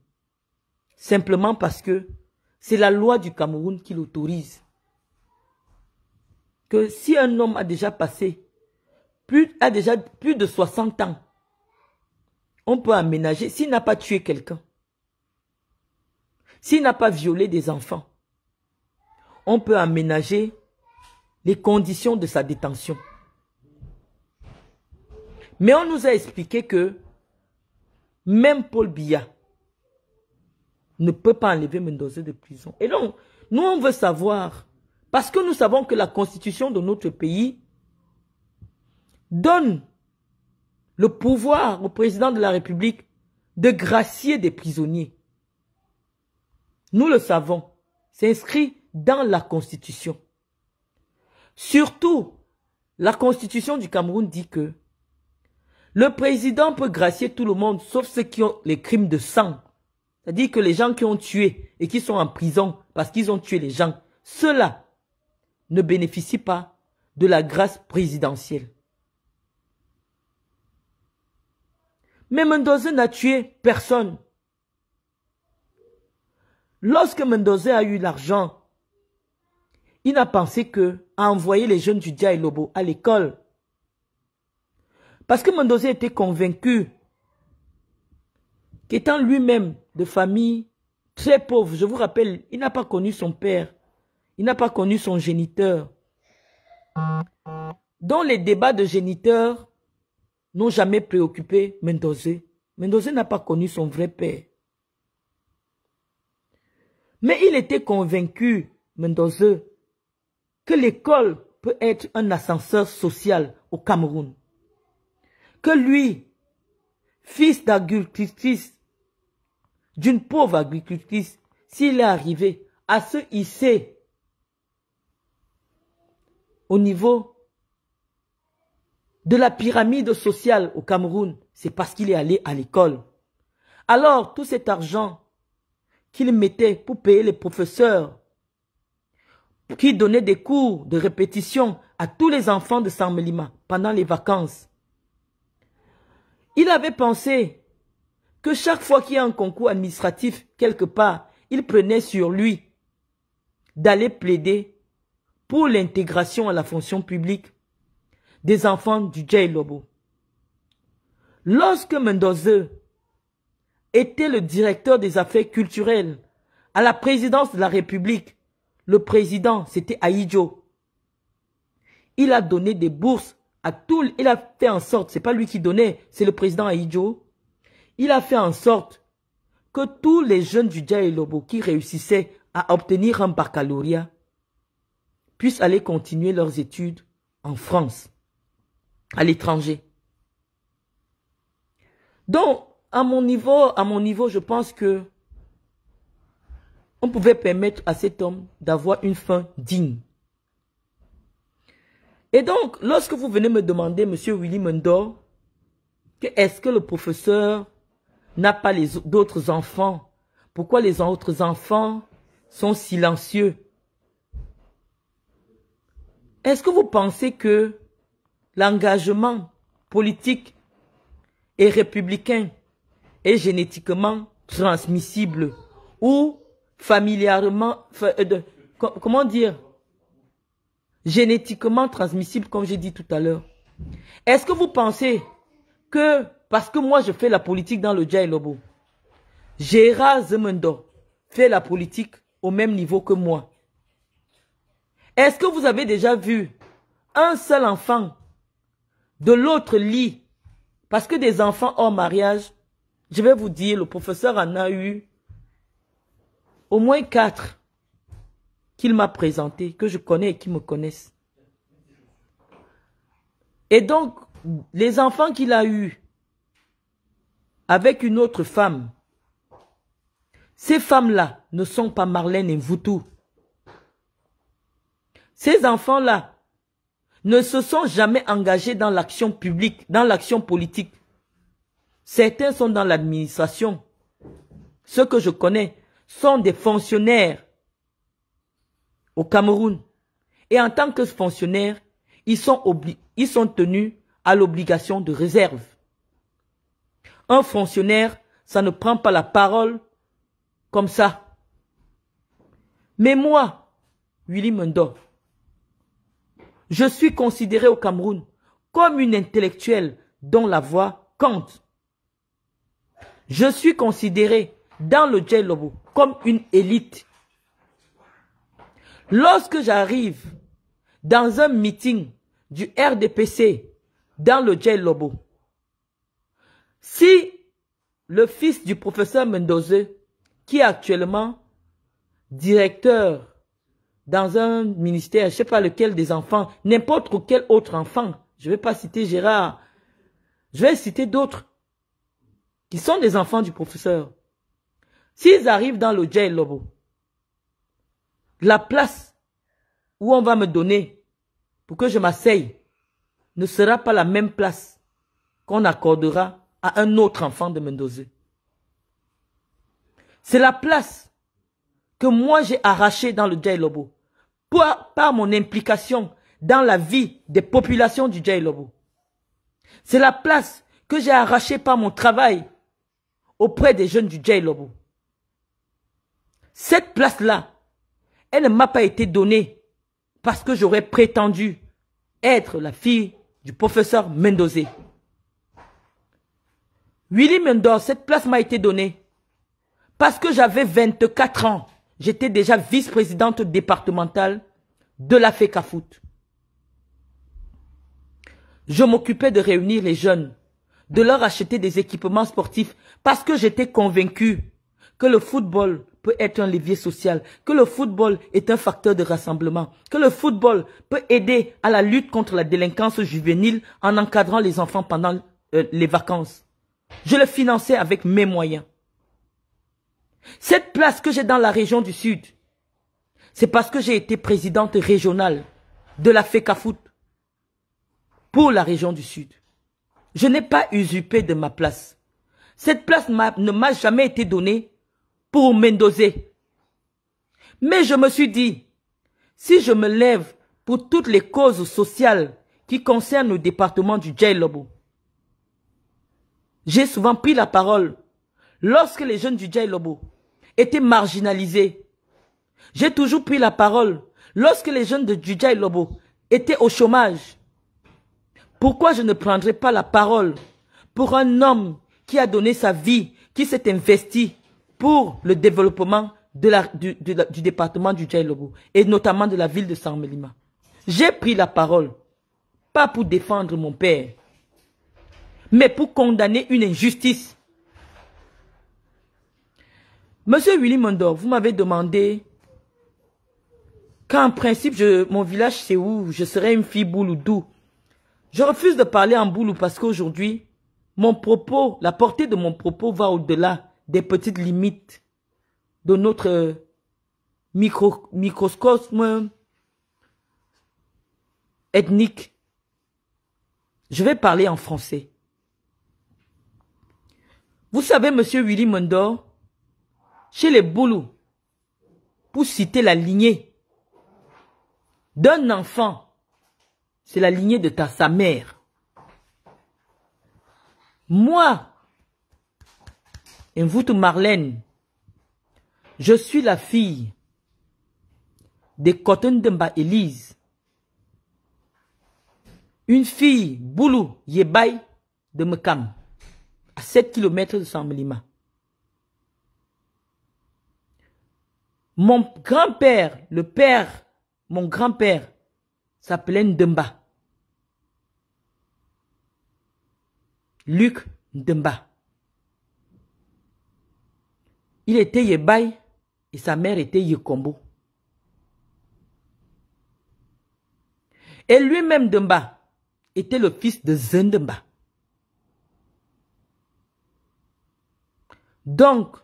simplement parce que c'est la loi du Cameroun qui l'autorise. Que si un homme a déjà passé, plus, a déjà plus de 60 ans, on peut aménager, s'il n'a pas tué quelqu'un, s'il n'a pas violé des enfants, on peut aménager les conditions de sa détention. Mais on nous a expliqué que même Paul Biya ne peut pas enlever Mendoza de prison. Et donc, nous, on veut savoir, parce que nous savons que la constitution de notre pays donne le pouvoir au président de la République de gracier des prisonniers. Nous le savons. C'est inscrit dans la Constitution. Surtout, la Constitution du Cameroun dit que le président peut gracier tout le monde, sauf ceux qui ont les crimes de sang. C'est-à-dire que les gens qui ont tué et qui sont en prison parce qu'ils ont tué les gens, ceux-là ne bénéficient pas de la grâce présidentielle. Mais Mendoza n'a tué personne. Lorsque Mendoza a eu l'argent, il n'a pensé que à envoyer les jeunes du Dia Lobo à l'école. Parce que Mendoza était convaincu qu'étant lui-même de famille très pauvre, je vous rappelle, il n'a pas connu son père, il n'a pas connu son géniteur. dont les débats de géniteurs n'ont jamais préoccupé Mendoza. Mendoza n'a pas connu son vrai père. Mais il était convaincu, Mendoza, que l'école peut être un ascenseur social au Cameroun. Que lui, fils d'agricultrice, d'une pauvre agricultrice, s'il est arrivé à se hisser au niveau de la pyramide sociale au Cameroun, c'est parce qu'il est allé à l'école. Alors, tout cet argent qu'il mettait pour payer les professeurs qui donnaient des cours de répétition à tous les enfants de Melima pendant les vacances. Il avait pensé que chaque fois qu'il y a un concours administratif quelque part, il prenait sur lui d'aller plaider pour l'intégration à la fonction publique des enfants du J. Lobo. Lorsque Mendoza était le directeur des affaires culturelles à la présidence de la République. Le président, c'était Aïdjo. Il a donné des bourses à tout. Il a fait en sorte, c'est pas lui qui donnait, c'est le président Aïdjo. Il a fait en sorte que tous les jeunes du Djaïlobo qui réussissaient à obtenir un baccalauréat puissent aller continuer leurs études en France, à l'étranger. Donc, à mon niveau, à mon niveau, je pense que on pouvait permettre à cet homme d'avoir une fin digne. Et donc, lorsque vous venez me demander, Monsieur Willy Mendor, est-ce que le professeur n'a pas d'autres enfants Pourquoi les autres enfants sont silencieux Est-ce que vous pensez que l'engagement politique est républicain est génétiquement transmissible ou familièrement, euh, comment dire, génétiquement transmissible, comme j'ai dit tout à l'heure. Est-ce que vous pensez que, parce que moi je fais la politique dans le Lobo Gérard Zemendo fait la politique au même niveau que moi. Est-ce que vous avez déjà vu un seul enfant de l'autre lit, parce que des enfants hors mariage, je vais vous dire, le professeur en a eu au moins quatre qu'il m'a présenté, que je connais et qui me connaissent. Et donc, les enfants qu'il a eus avec une autre femme, ces femmes-là ne sont pas Marlène et Voutou. Ces enfants-là ne se sont jamais engagés dans l'action publique, dans l'action politique. Certains sont dans l'administration. Ceux que je connais sont des fonctionnaires au Cameroun. Et en tant que fonctionnaires, ils sont, sont tenus à l'obligation de réserve. Un fonctionnaire, ça ne prend pas la parole comme ça. Mais moi, Willy Mendo, je suis considéré au Cameroun comme une intellectuelle dont la voix compte. Je suis considéré dans le J-Lobo, comme une élite. Lorsque j'arrive dans un meeting du RDPC dans le J-Lobo, si le fils du professeur Mendoza, qui est actuellement directeur dans un ministère, je ne sais pas lequel des enfants, n'importe quel autre enfant, je ne vais pas citer Gérard, je vais citer d'autres, qui sont des enfants du professeur, s'ils arrivent dans le jail Lobo, la place où on va me donner pour que je m'asseye ne sera pas la même place qu'on accordera à un autre enfant de Mendoza. C'est la place que moi j'ai arrachée dans le jail Lobo par, par mon implication dans la vie des populations du jail Lobo. C'est la place que j'ai arrachée par mon travail auprès des jeunes du J-Lobo. Cette place-là, elle ne m'a pas été donnée parce que j'aurais prétendu être la fille du professeur Mendozé. Willy Mendoz, cette place m'a été donnée parce que j'avais 24 ans. J'étais déjà vice-présidente départementale de la FECAFOOT. Je m'occupais de réunir les jeunes, de leur acheter des équipements sportifs parce que j'étais convaincu que le football peut être un levier social, que le football est un facteur de rassemblement, que le football peut aider à la lutte contre la délinquance juvénile en encadrant les enfants pendant euh, les vacances. Je le finançais avec mes moyens. Cette place que j'ai dans la région du Sud, c'est parce que j'ai été présidente régionale de la FECAFOOT pour la région du Sud. Je n'ai pas usurpé de ma place. Cette place ne m'a jamais été donnée pour m'endoser. Mais je me suis dit, si je me lève pour toutes les causes sociales qui concernent le département du Lobo, j'ai souvent pris la parole lorsque les jeunes du Lobo étaient marginalisés. J'ai toujours pris la parole lorsque les jeunes de, du Lobo étaient au chômage. Pourquoi je ne prendrais pas la parole pour un homme qui a donné sa vie, qui s'est investi pour le développement de la, du, du, département du Djaïlobo et notamment de la ville de Melima. J'ai pris la parole, pas pour défendre mon père, mais pour condamner une injustice. Monsieur Willy Mondor, vous m'avez demandé qu'en principe, je, mon village c'est où Je serais une fille doux. Je refuse de parler en Boulou parce qu'aujourd'hui, mon propos, la portée de mon propos va au-delà des petites limites de notre euh, micro, microcosme ethnique. Je vais parler en français. Vous savez, monsieur Willy Mondor, chez les Boulous, pour citer la lignée d'un enfant, c'est la lignée de ta, sa mère. Moi, Mvoutou Marlène, je suis la fille de Cotton Demba Elise, une fille Boulou Yebaï de Mekam, à 7 km de Samlima. Mon grand-père, le père, mon grand-père, s'appelait Ndemba. Luc Ndemba. Il était Yebai et sa mère était Yekombo. Et lui-même Ndemba était le fils de Zendemba. Donc,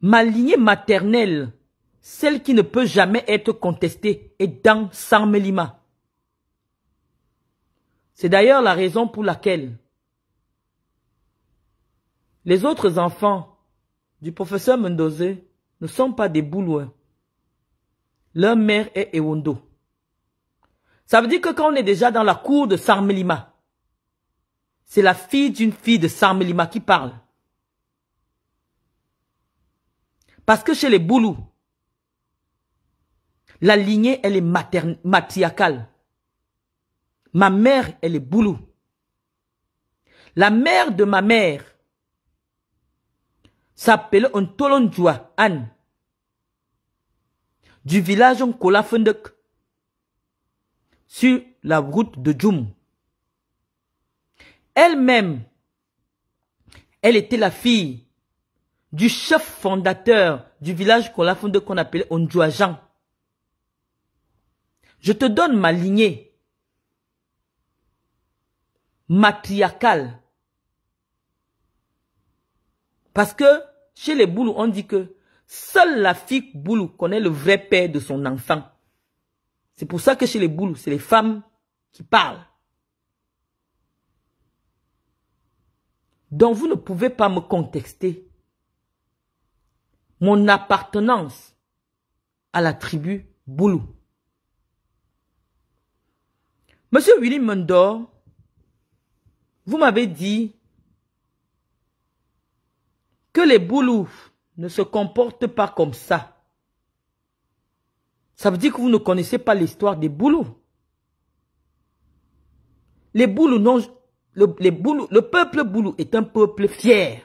ma lignée maternelle, celle qui ne peut jamais être contestée, est dans Sarmelima. C'est d'ailleurs la raison pour laquelle les autres enfants du professeur Mendozé ne sont pas des boulouins. Leur mère est Ewondo. Ça veut dire que quand on est déjà dans la cour de Sarmelima, c'est la fille d'une fille de Sarmelima qui parle. Parce que chez les boulous, la lignée, elle est matriarcale. Ma mère, elle est boulou. La mère de ma mère s'appelait un Anne, du village Nkolafendek, sur la route de Djoum. Elle-même, elle était la fille du chef fondateur du village Kolafendek qu'on appelait Jean. Je te donne ma lignée matriarcale. Parce que chez les boulous, on dit que seule la fille boulou connaît le vrai père de son enfant. C'est pour ça que chez les boulous, c'est les femmes qui parlent. Donc vous ne pouvez pas me contester mon appartenance à la tribu Boulou. Monsieur Willy Mendor, vous m'avez dit que les boulous ne se comportent pas comme ça, ça veut dire que vous ne connaissez pas l'histoire des boulous. Les boulous non, le, les boulous, le peuple boulou est un peuple fier.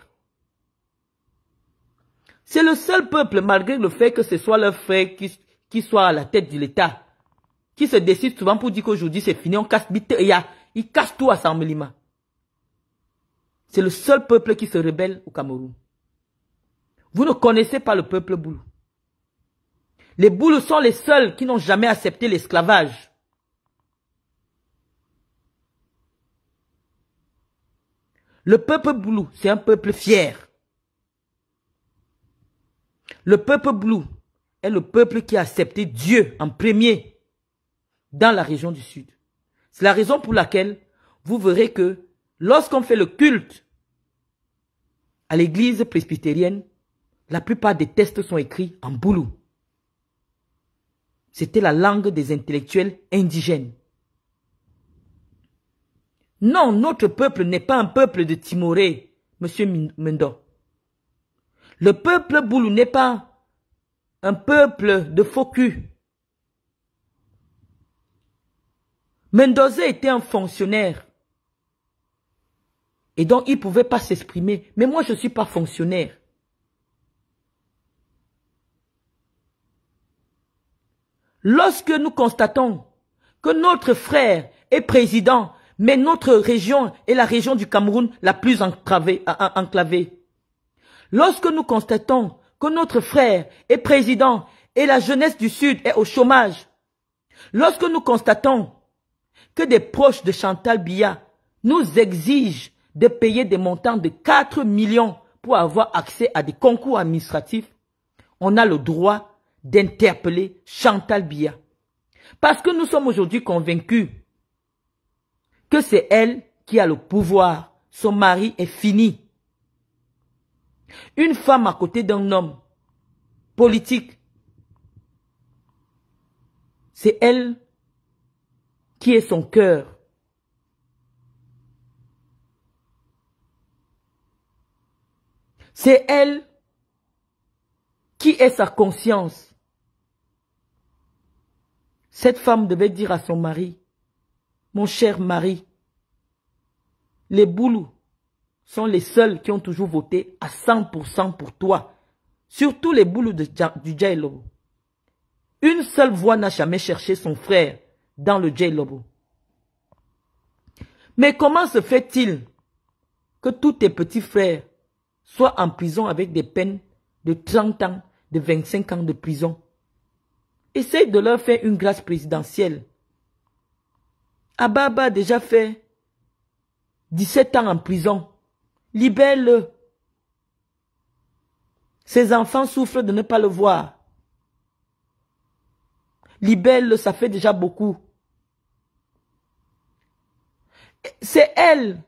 C'est le seul peuple, malgré le fait que ce soit leur frère qui, soit à la tête de l'État, qui se décide souvent pour dire qu'aujourd'hui c'est fini, on casse ya, il casse tout à Sammelima. C'est le seul peuple qui se rebelle au Cameroun. Vous ne connaissez pas le peuple boulou. Les Boulou sont les seuls qui n'ont jamais accepté l'esclavage. Le peuple boulou, c'est un peuple fier. Le peuple boulou est le peuple qui a accepté Dieu en premier dans la région du Sud. C'est la raison pour laquelle vous verrez que lorsqu'on fait le culte à l'église presbytérienne, la plupart des textes sont écrits en boulou. C'était la langue des intellectuels indigènes. Non, notre peuple n'est pas un peuple de Timoré, monsieur Mendo. Le peuple boulou n'est pas un peuple de faux Mendoz Mendoza était un fonctionnaire. Et donc, il ne pouvait pas s'exprimer. Mais moi, je ne suis pas fonctionnaire. Lorsque nous constatons que notre frère est président, mais notre région est la région du Cameroun la plus enclavée, Lorsque nous constatons que notre frère est président et la jeunesse du Sud est au chômage, lorsque nous constatons que des proches de Chantal Biya nous exigent de payer des montants de 4 millions pour avoir accès à des concours administratifs, on a le droit d'interpeller Chantal Bia. Parce que nous sommes aujourd'hui convaincus que c'est elle qui a le pouvoir. Son mari est fini. Une femme à côté d'un homme politique, c'est elle qui est son cœur. C'est elle qui est sa conscience. Cette femme devait dire à son mari, mon cher mari, les boulous sont les seuls qui ont toujours voté à 100% pour toi. Surtout les boulous du djaïlobo. Une seule voix n'a jamais cherché son frère dans le djaïlobo. Mais comment se fait-il que tous tes petits frères soient en prison avec des peines de 30 ans, de 25 ans de prison Essaye de leur faire une grâce présidentielle. Ababa a déjà fait 17 ans en prison. libelle le Ses enfants souffrent de ne pas le voir. libelle le ça fait déjà beaucoup. C'est elle,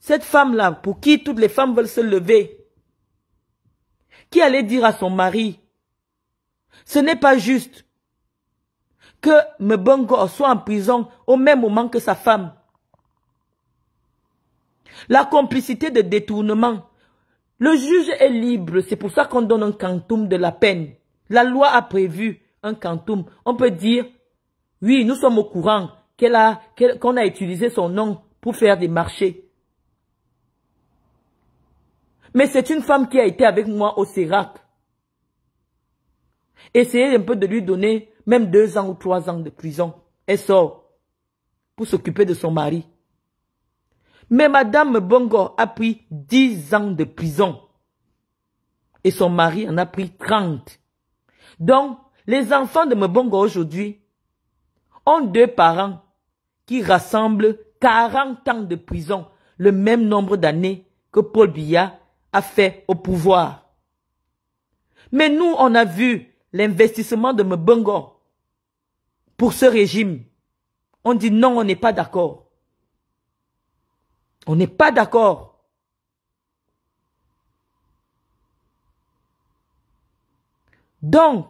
cette femme-là, pour qui toutes les femmes veulent se lever, qui allait dire à son mari, ce n'est pas juste que Mbongo soit en prison au même moment que sa femme. La complicité de détournement. Le juge est libre, c'est pour ça qu'on donne un quantum de la peine. La loi a prévu un quantum. On peut dire, oui, nous sommes au courant qu'on a, a utilisé son nom pour faire des marchés. Mais c'est une femme qui a été avec moi au Sérac. Essayez un peu de lui donner même deux ans ou trois ans de prison. Elle sort pour s'occuper de son mari. Mais Madame Mbongo a pris dix ans de prison. Et son mari en a pris trente. Donc, les enfants de Mbongo aujourd'hui ont deux parents qui rassemblent 40 ans de prison, le même nombre d'années que Paul Biya a fait au pouvoir. Mais nous, on a vu l'investissement de Mbongo pour ce régime. On dit non, on n'est pas d'accord. On n'est pas d'accord. Donc,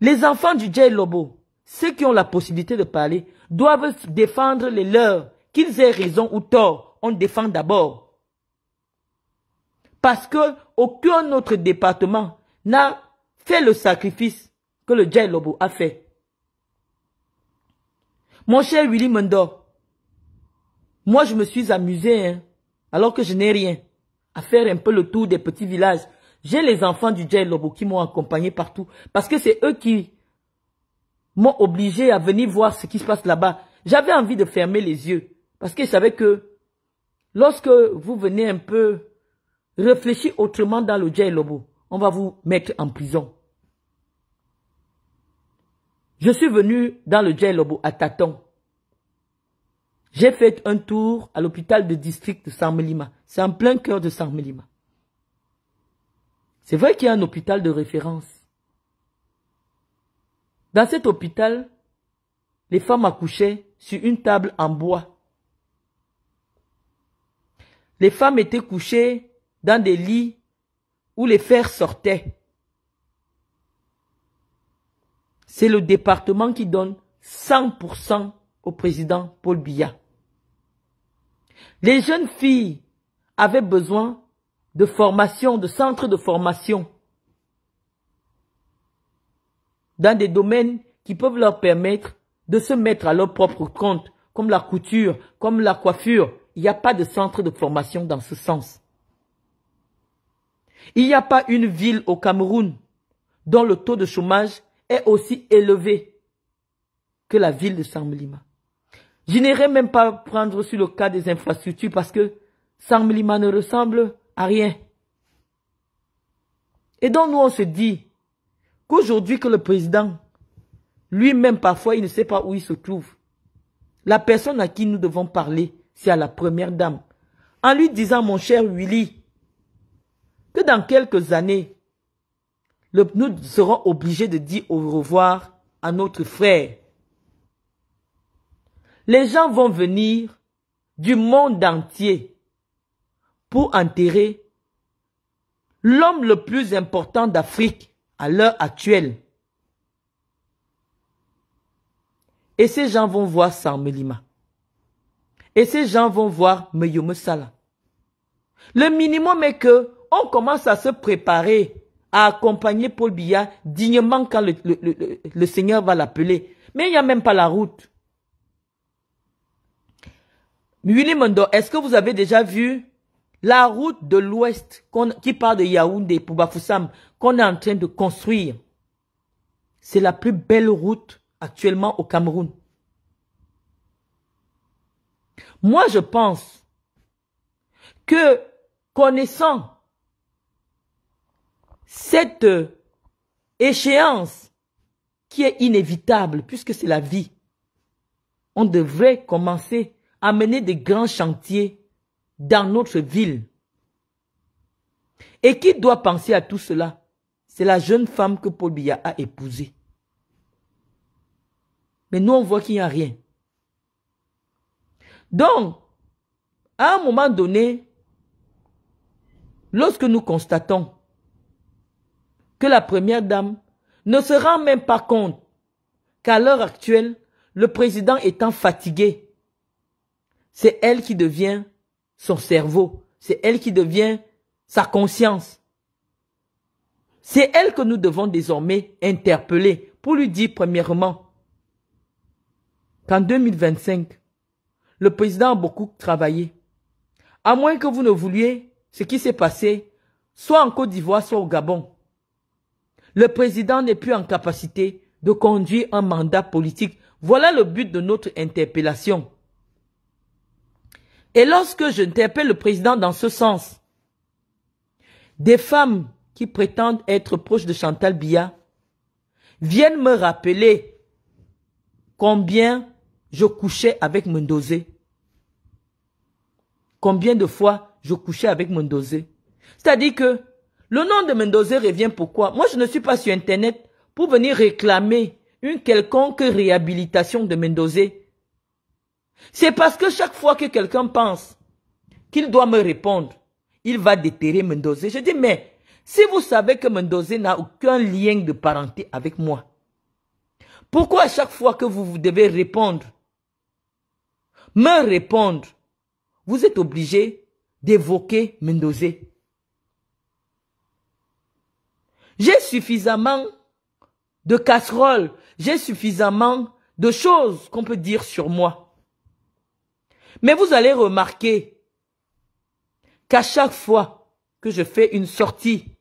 les enfants du J. Lobo, ceux qui ont la possibilité de parler, doivent défendre les leurs. Qu'ils aient raison ou tort, on défend d'abord. Parce que aucun autre département n'a Fais le sacrifice que le Jai Lobo a fait. Mon cher Willy Mendo, moi je me suis amusé, hein, alors que je n'ai rien, à faire un peu le tour des petits villages. J'ai les enfants du Jai Lobo qui m'ont accompagné partout, parce que c'est eux qui m'ont obligé à venir voir ce qui se passe là-bas. J'avais envie de fermer les yeux, parce que je savais que lorsque vous venez un peu réfléchir autrement dans le Jai Lobo, on va vous mettre en prison. Je suis venu dans le Djelobo à Taton. J'ai fait un tour à l'hôpital de district de Saint-Melima. C'est en plein cœur de Saint-Mélima. C'est vrai qu'il y a un hôpital de référence. Dans cet hôpital, les femmes accouchaient sur une table en bois. Les femmes étaient couchées dans des lits où les fers sortaient. C'est le département qui donne 100% au président Paul Biya. Les jeunes filles avaient besoin de formation, de centres de formation dans des domaines qui peuvent leur permettre de se mettre à leur propre compte, comme la couture, comme la coiffure. Il n'y a pas de centre de formation dans ce sens. Il n'y a pas une ville au Cameroun dont le taux de chômage est aussi élevé que la ville de Samblima. Je n'irai même pas prendre sur le cas des infrastructures parce que Samblima ne ressemble à rien. Et donc nous, on se dit qu'aujourd'hui que le président, lui-même parfois, il ne sait pas où il se trouve. La personne à qui nous devons parler, c'est à la première dame. En lui disant, mon cher Willy, que dans quelques années, nous serons obligés de dire au revoir à notre frère. Les gens vont venir du monde entier pour enterrer l'homme le plus important d'Afrique à l'heure actuelle. Et ces gens vont voir Sarmelima. Et ces gens vont voir Sala. Le minimum est que on commence à se préparer à accompagner Paul Biya dignement quand le, le, le, le Seigneur va l'appeler. Mais il n'y a même pas la route. Willy est-ce que vous avez déjà vu la route de l'ouest qui part de Yaoundé pour Bafoussam qu'on est en train de construire? C'est la plus belle route actuellement au Cameroun. Moi, je pense que connaissant cette échéance qui est inévitable puisque c'est la vie, on devrait commencer à mener des grands chantiers dans notre ville. Et qui doit penser à tout cela C'est la jeune femme que Paul Biya a épousée. Mais nous, on voit qu'il n'y a rien. Donc, à un moment donné, lorsque nous constatons que la première dame ne se rend même pas compte qu'à l'heure actuelle, le président étant fatigué, c'est elle qui devient son cerveau, c'est elle qui devient sa conscience. C'est elle que nous devons désormais interpeller pour lui dire premièrement qu'en 2025, le président a beaucoup travaillé. À moins que vous ne vouliez ce qui s'est passé, soit en Côte d'Ivoire, soit au Gabon. Le président n'est plus en capacité de conduire un mandat politique. Voilà le but de notre interpellation. Et lorsque j'interpelle le président dans ce sens, des femmes qui prétendent être proches de Chantal Bia viennent me rappeler combien je couchais avec Mendozé. Combien de fois je couchais avec Mendoza. C'est-à-dire que le nom de Mendoza revient pourquoi Moi, je ne suis pas sur Internet pour venir réclamer une quelconque réhabilitation de Mendoza. C'est parce que chaque fois que quelqu'un pense qu'il doit me répondre, il va déterrer Mendoza. Je dis, mais si vous savez que Mendoza n'a aucun lien de parenté avec moi, pourquoi à chaque fois que vous devez répondre, me répondre, vous êtes obligé d'évoquer Mendoza J'ai suffisamment de casseroles, j'ai suffisamment de choses qu'on peut dire sur moi. Mais vous allez remarquer qu'à chaque fois que je fais une sortie,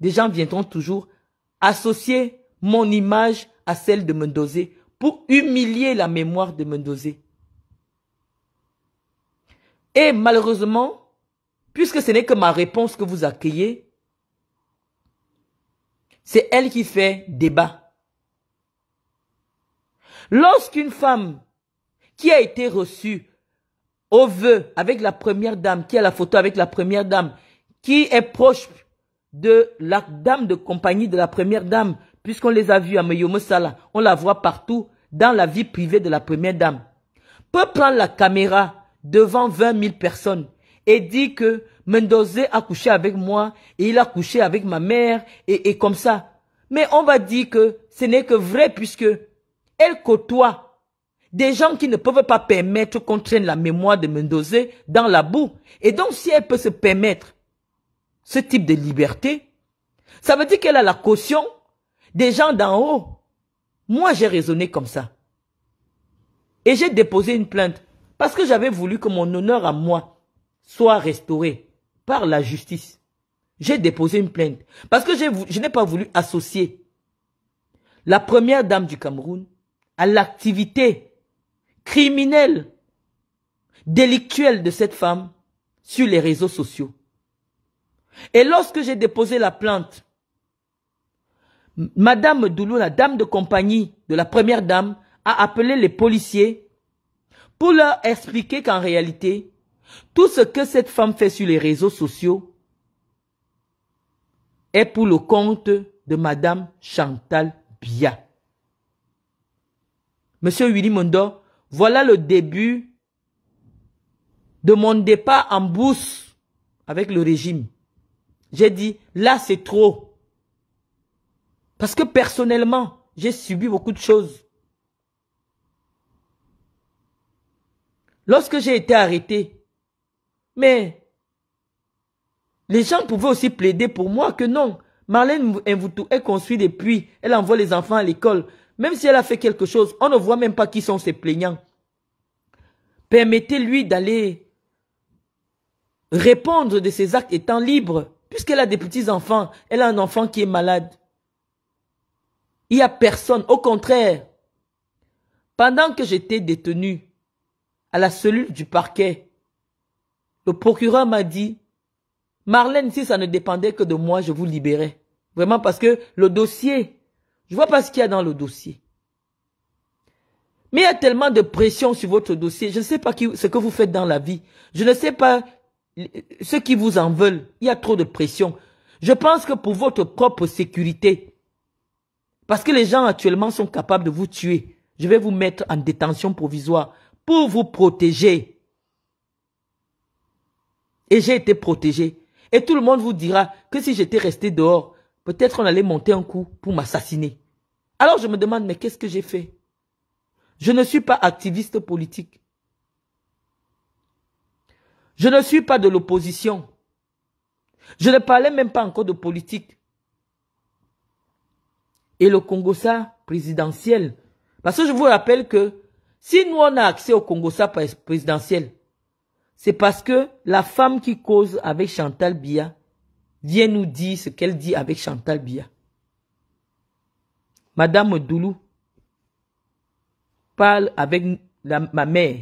des gens viendront toujours associer mon image à celle de Mendozé pour humilier la mémoire de Mendozé. Et malheureusement, puisque ce n'est que ma réponse que vous accueillez, c'est elle qui fait débat. Lorsqu'une femme qui a été reçue au vœu avec la première dame, qui a la photo avec la première dame, qui est proche de la dame de compagnie de la première dame, puisqu'on les a vus à Meyomo on la voit partout dans la vie privée de la première dame, peut prendre la caméra devant 20 000 personnes et dit que Mendoza a couché avec moi et il a couché avec ma mère et, et comme ça. Mais on va dire que ce n'est que vrai puisque elle côtoie des gens qui ne peuvent pas permettre qu'on traîne la mémoire de Mendoza dans la boue. Et donc si elle peut se permettre ce type de liberté, ça veut dire qu'elle a la caution des gens d'en haut. Moi, j'ai raisonné comme ça. Et j'ai déposé une plainte parce que j'avais voulu que mon honneur à moi soit restaurée par la justice. J'ai déposé une plainte parce que je n'ai pas voulu associer la première dame du Cameroun à l'activité criminelle, délictuelle de cette femme sur les réseaux sociaux. Et lorsque j'ai déposé la plainte, Madame Doulou, la dame de compagnie de la première dame, a appelé les policiers pour leur expliquer qu'en réalité, tout ce que cette femme fait sur les réseaux sociaux est pour le compte de Madame Chantal Bia. Monsieur Willy Mondo, voilà le début de mon départ en bourse avec le régime. J'ai dit, là c'est trop. Parce que personnellement, j'ai subi beaucoup de choses. Lorsque j'ai été arrêté, mais les gens pouvaient aussi plaider pour moi que non, Marlène Mvoutou est construite depuis, elle envoie les enfants à l'école. Même si elle a fait quelque chose, on ne voit même pas qui sont ses plaignants. Permettez-lui d'aller répondre de ses actes étant libre, puisqu'elle a des petits-enfants, elle a un enfant qui est malade. Il n'y a personne, au contraire. Pendant que j'étais détenu à la cellule du parquet, le procureur m'a dit, Marlène, si ça ne dépendait que de moi, je vous libérais. Vraiment parce que le dossier, je vois pas ce qu'il y a dans le dossier. Mais il y a tellement de pression sur votre dossier. Je ne sais pas ce que vous faites dans la vie. Je ne sais pas ceux qui vous en veulent. Il y a trop de pression. Je pense que pour votre propre sécurité, parce que les gens actuellement sont capables de vous tuer, je vais vous mettre en détention provisoire pour vous protéger. Et j'ai été protégé. Et tout le monde vous dira que si j'étais resté dehors, peut-être on allait monter un coup pour m'assassiner. Alors je me demande, mais qu'est-ce que j'ai fait Je ne suis pas activiste politique. Je ne suis pas de l'opposition. Je ne parlais même pas encore de politique. Et le Congosa présidentiel. Parce que je vous rappelle que si nous on a accès au Congo, ça, présidentiel, c'est parce que la femme qui cause avec Chantal Bia vient nous dire ce qu'elle dit avec Chantal Bia. Madame Doulou parle avec ma mère.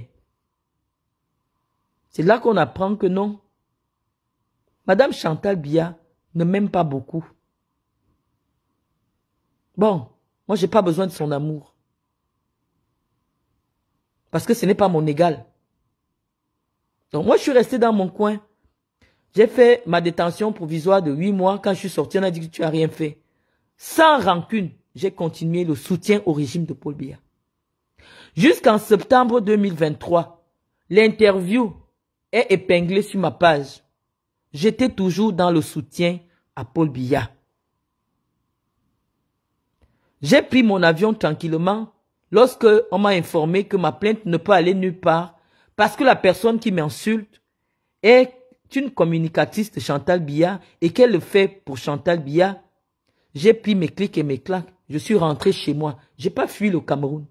C'est là qu'on apprend que non. Madame Chantal Bia ne m'aime pas beaucoup. Bon, moi j'ai pas besoin de son amour. Parce que ce n'est pas mon égal. Donc moi, je suis resté dans mon coin. J'ai fait ma détention provisoire de 8 mois. Quand je suis sorti, on a dit que tu as rien fait. Sans rancune, j'ai continué le soutien au régime de Paul Biya. Jusqu'en septembre 2023, l'interview est épinglée sur ma page. J'étais toujours dans le soutien à Paul Biya. J'ai pris mon avion tranquillement lorsque on m'a informé que ma plainte ne peut aller nulle part parce que la personne qui m'insulte est une communicatiste Chantal Biya et qu'elle le fait pour Chantal Biya, j'ai pris mes clics et mes claques. Je suis rentré chez moi. J'ai pas fui le Cameroun.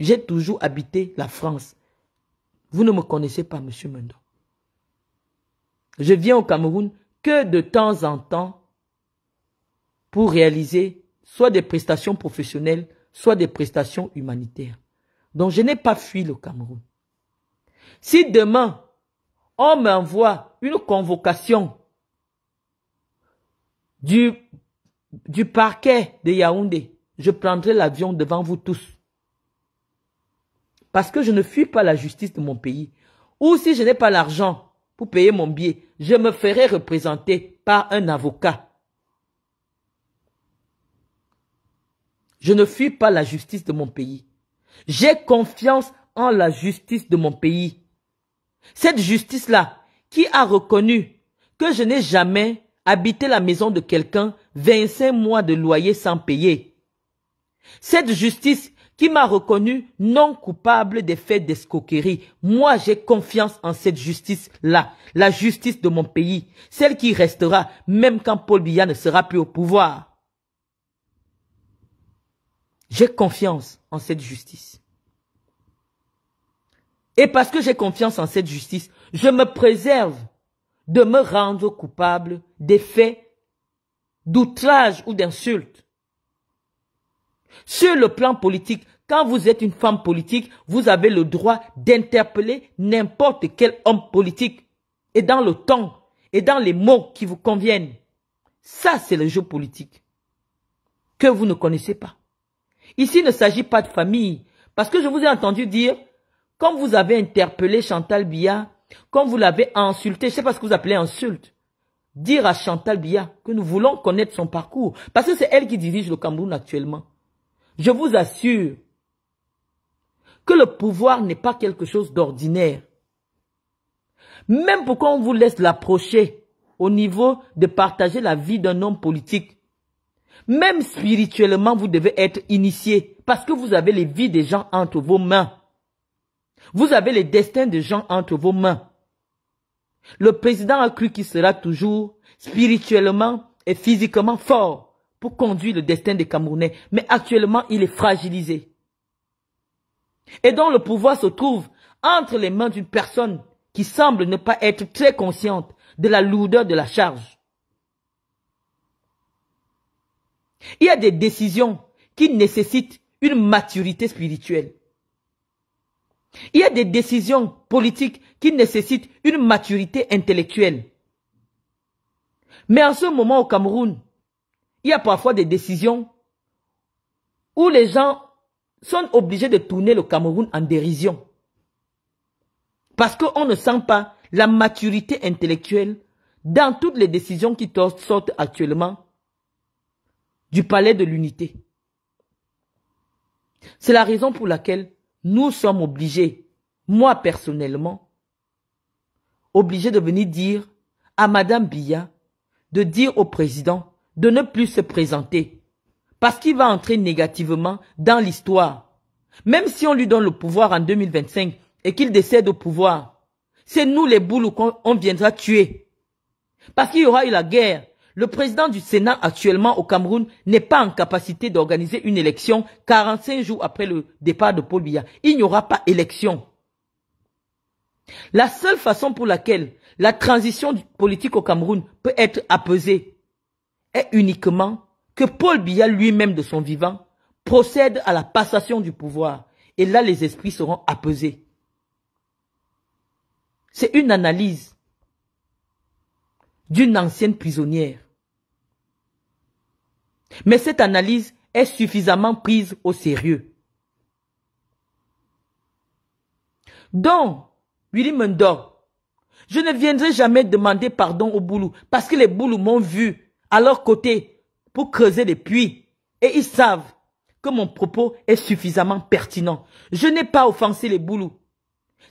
J'ai toujours habité la France. Vous ne me connaissez pas, monsieur Mendo. Je viens au Cameroun que de temps en temps pour réaliser soit des prestations professionnelles, soit des prestations humanitaires. Donc je n'ai pas fui le Cameroun. Si demain, on m'envoie une convocation du, du parquet de Yaoundé, je prendrai l'avion devant vous tous. Parce que je ne fuis pas la justice de mon pays. Ou si je n'ai pas l'argent pour payer mon billet, je me ferai représenter par un avocat. Je ne fuis pas la justice de mon pays. J'ai confiance en la justice de mon pays. Cette justice-là, qui a reconnu que je n'ai jamais habité la maison de quelqu'un 25 mois de loyer sans payer. Cette justice qui m'a reconnu non coupable des faits d'escoquerie. Moi, j'ai confiance en cette justice-là, la justice de mon pays, celle qui restera même quand Paul Biya ne sera plus au pouvoir. J'ai confiance en cette justice. Et parce que j'ai confiance en cette justice, je me préserve de me rendre coupable des faits d'outrage ou d'insultes. Sur le plan politique, quand vous êtes une femme politique, vous avez le droit d'interpeller n'importe quel homme politique et dans le temps et dans les mots qui vous conviennent. Ça, c'est le jeu politique que vous ne connaissez pas. Ici, il ne s'agit pas de famille. Parce que je vous ai entendu dire, quand vous avez interpellé Chantal Biya, quand vous l'avez insulté, je sais pas ce que vous appelez insulte, dire à Chantal Biya que nous voulons connaître son parcours, parce que c'est elle qui dirige le Cameroun actuellement. Je vous assure que le pouvoir n'est pas quelque chose d'ordinaire. Même pourquoi on vous laisse l'approcher au niveau de partager la vie d'un homme politique. Même spirituellement, vous devez être initié parce que vous avez les vies des gens entre vos mains. Vous avez le destin des gens entre vos mains. Le président a cru qu'il sera toujours spirituellement et physiquement fort pour conduire le destin des Camerounais, mais actuellement il est fragilisé. Et donc le pouvoir se trouve entre les mains d'une personne qui semble ne pas être très consciente de la lourdeur de la charge. Il y a des décisions qui nécessitent une maturité spirituelle. Il y a des décisions politiques qui nécessitent une maturité intellectuelle. Mais en ce moment au Cameroun, il y a parfois des décisions où les gens sont obligés de tourner le Cameroun en dérision. Parce qu'on ne sent pas la maturité intellectuelle dans toutes les décisions qui sortent actuellement du palais de l'unité. C'est la raison pour laquelle nous sommes obligés, moi personnellement, obligés de venir dire à Madame Biya de dire au président de ne plus se présenter parce qu'il va entrer négativement dans l'histoire. Même si on lui donne le pouvoir en 2025 et qu'il décède au pouvoir, c'est nous les boules qu'on viendra tuer. Parce qu'il y aura eu la guerre le président du Sénat actuellement au Cameroun n'est pas en capacité d'organiser une élection 45 jours après le départ de Paul Biya. Il n'y aura pas élection. La seule façon pour laquelle la transition politique au Cameroun peut être apaisée est uniquement que Paul Biya lui-même de son vivant procède à la passation du pouvoir. Et là, les esprits seront apaisés. C'est une analyse d'une ancienne prisonnière. Mais cette analyse est suffisamment prise au sérieux. Donc, Willy Mendor, je ne viendrai jamais demander pardon aux boulous parce que les boulous m'ont vu à leur côté pour creuser des puits et ils savent que mon propos est suffisamment pertinent. Je n'ai pas offensé les boulous.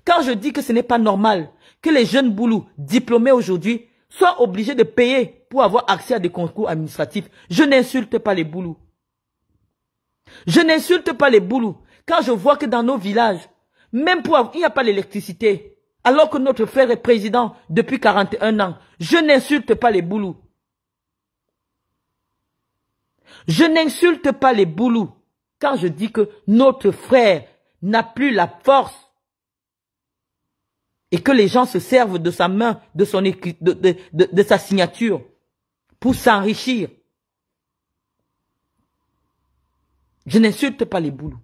Quand je dis que ce n'est pas normal que les jeunes boulous diplômés aujourd'hui soient obligé de payer pour avoir accès à des concours administratifs. Je n'insulte pas les boulous. Je n'insulte pas les boulous. Quand je vois que dans nos villages, même pour avoir, il n'y a pas l'électricité, alors que notre frère est président depuis 41 ans, je n'insulte pas les boulous. Je n'insulte pas les boulous quand je dis que notre frère n'a plus la force et que les gens se servent de sa main, de, son, de, sa signature pour s'enrichir. Je n'insulte pas les boulots.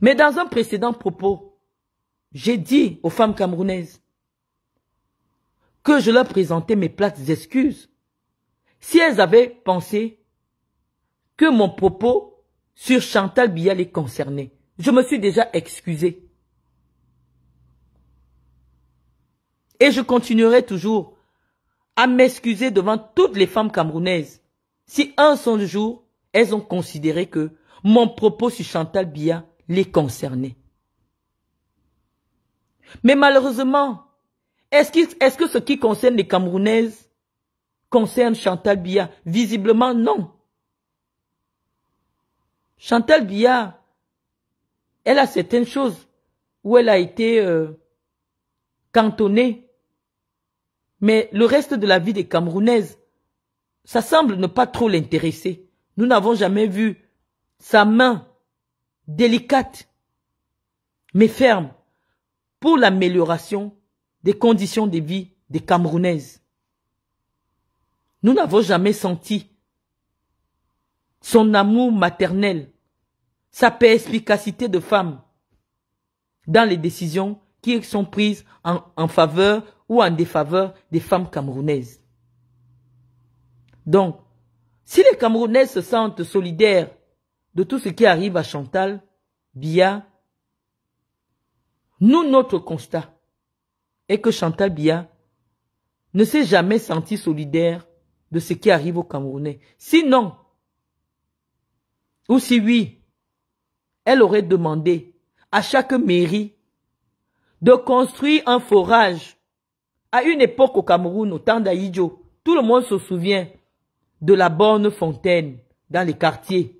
Mais dans un précédent propos, j'ai dit aux femmes camerounaises que je leur présentais mes plates excuses si elles avaient pensé que mon propos sur Chantal Biya les concernait. Je me suis déjà excusée. Et je continuerai toujours à m'excuser devant toutes les femmes camerounaises si un seul jour, elles ont considéré que mon propos sur Chantal Biya les concernait. Mais malheureusement, est-ce que ce qui concerne les Camerounaises concerne Chantal Biya Visiblement, non. Chantal Biya, elle a certaines choses où elle a été euh, cantonné. Mais le reste de la vie des Camerounaises, ça semble ne pas trop l'intéresser. Nous n'avons jamais vu sa main délicate, mais ferme, pour l'amélioration des conditions de vie des Camerounaises. Nous n'avons jamais senti son amour maternel, sa perspicacité de femme dans les décisions qui sont prises en, faveur ou en défaveur des femmes camerounaises. Donc, si les Camerounais se sentent solidaires de tout ce qui arrive à Chantal, Bia, nous, notre constat est que Chantal Bia ne s'est jamais sentie solidaire de ce qui arrive aux Camerounais. Sinon, ou si oui, elle aurait demandé à chaque mairie de construire un forage. À une époque au Cameroun, au temps d'Aïdjo, tout le monde se souvient de la borne fontaine dans les quartiers.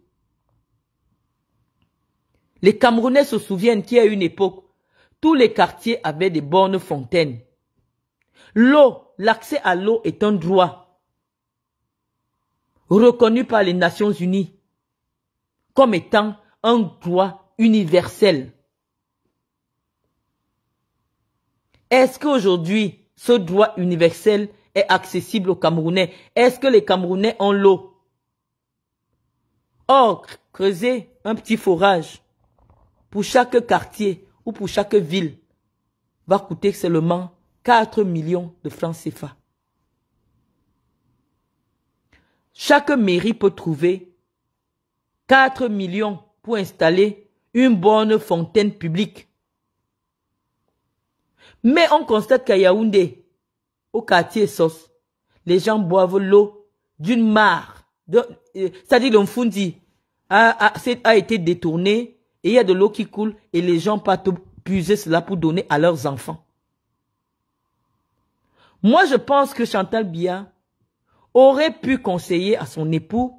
Les Camerounais se souviennent qu'à une époque, tous les quartiers avaient des bornes fontaines. L'eau, l'accès à l'eau est un droit reconnu par les Nations Unies comme étant un droit universel. Est-ce qu'aujourd'hui, ce droit universel est accessible aux Camerounais Est-ce que les Camerounais ont l'eau Or, creuser un petit forage pour chaque quartier ou pour chaque ville va coûter seulement 4 millions de francs CFA. Chaque mairie peut trouver 4 millions pour installer une bonne fontaine publique mais on constate qu'à Yaoundé, au quartier SOS, les gens boivent l'eau d'une mare. Euh, c'est-à-dire l'Onfundi a, a, a été détourné et il y a de l'eau qui coule et les gens partent puiser cela pour donner à leurs enfants. Moi, je pense que Chantal Bia aurait pu conseiller à son époux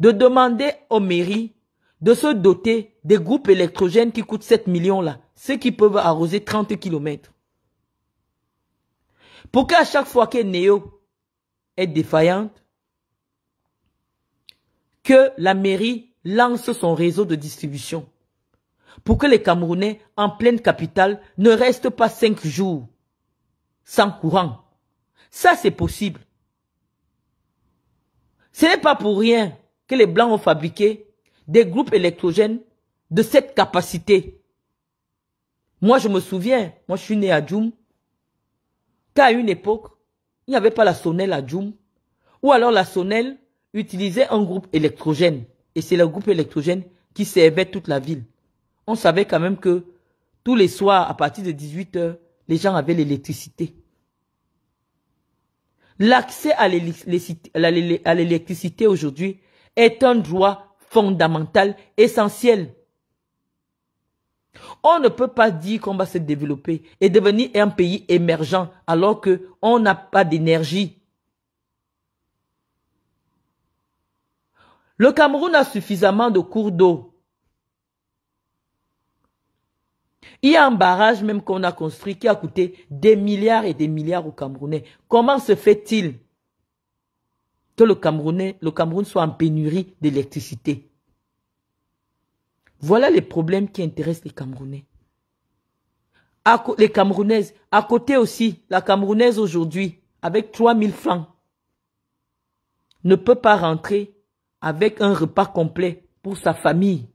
de demander au mairies de se doter des groupes électrogènes qui coûtent 7 millions là ceux qui peuvent arroser 30 km. Pour à chaque fois que Néo est défaillante, que la mairie lance son réseau de distribution pour que les Camerounais en pleine capitale ne restent pas cinq jours sans courant. Ça, c'est possible. Ce n'est pas pour rien que les Blancs ont fabriqué des groupes électrogènes de cette capacité moi, je me souviens, moi, je suis né à Djoum. Qu'à une époque, il n'y avait pas la sonnelle à Djoum. Ou alors la sonnelle utilisait un groupe électrogène. Et c'est le groupe électrogène qui servait toute la ville. On savait quand même que tous les soirs, à partir de 18 heures, les gens avaient l'électricité. L'accès à l'électricité aujourd'hui est un droit fondamental, essentiel on ne peut pas dire qu'on va se développer et devenir un pays émergent alors qu'on n'a pas d'énergie. Le Cameroun a suffisamment de cours d'eau. Il y a un barrage même qu'on a construit qui a coûté des milliards et des milliards aux Camerounais. Comment se fait-il que le Camerounais, le Cameroun soit en pénurie d'électricité? Voilà les problèmes qui intéressent les Camerounais. À, les Camerounaises, à côté aussi, la Camerounaise aujourd'hui, avec 3000 francs, ne peut pas rentrer avec un repas complet pour sa famille.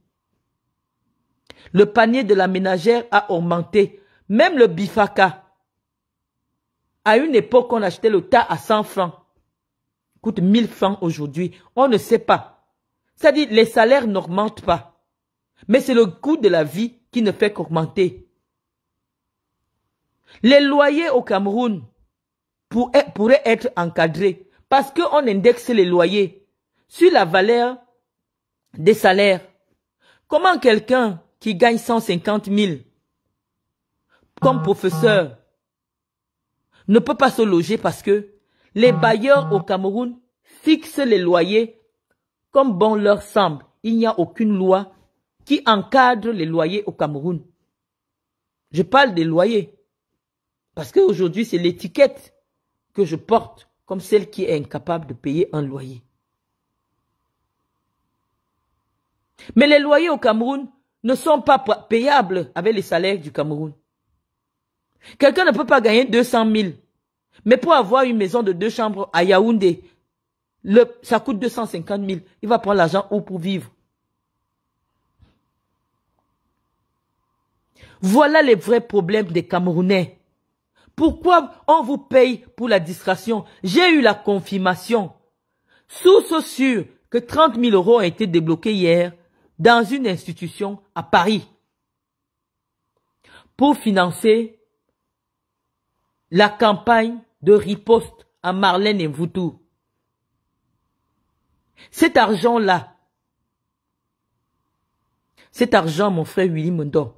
Le panier de la ménagère a augmenté. Même le bifaka. À une époque, on achetait le tas à 100 francs. Coûte 1000 francs aujourd'hui. On ne sait pas. C'est-à-dire, les salaires n'augmentent pas. Mais c'est le coût de la vie qui ne fait qu'augmenter. Les loyers au Cameroun e-, pourraient être encadrés parce qu'on indexe les loyers sur la valeur des salaires. Comment quelqu'un qui gagne 150 000 comme ah. professeur ne peut pas se loger parce que les ah. bailleurs au Cameroun fixent les loyers comme bon leur semble. Il n'y a aucune loi qui encadre les loyers au Cameroun. Je parle des loyers. Parce qu'aujourd'hui, c'est l'étiquette que je porte comme celle qui est incapable de payer un loyer. Mais les loyers au Cameroun ne sont pas payables avec les salaires du Cameroun. Quelqu'un ne peut pas gagner 200 000. Mais pour avoir une maison de deux chambres à Yaoundé, le, ça coûte 250 000. Il va prendre l'argent où pour vivre Voilà les vrais problèmes des Camerounais. Pourquoi on vous paye pour la distraction J'ai eu la confirmation. sous sûre que 30 000 euros ont été débloqués hier dans une institution à Paris pour financer la campagne de riposte à Marlène et Mvoutou. Cet argent-là, cet argent, mon frère Willy donne,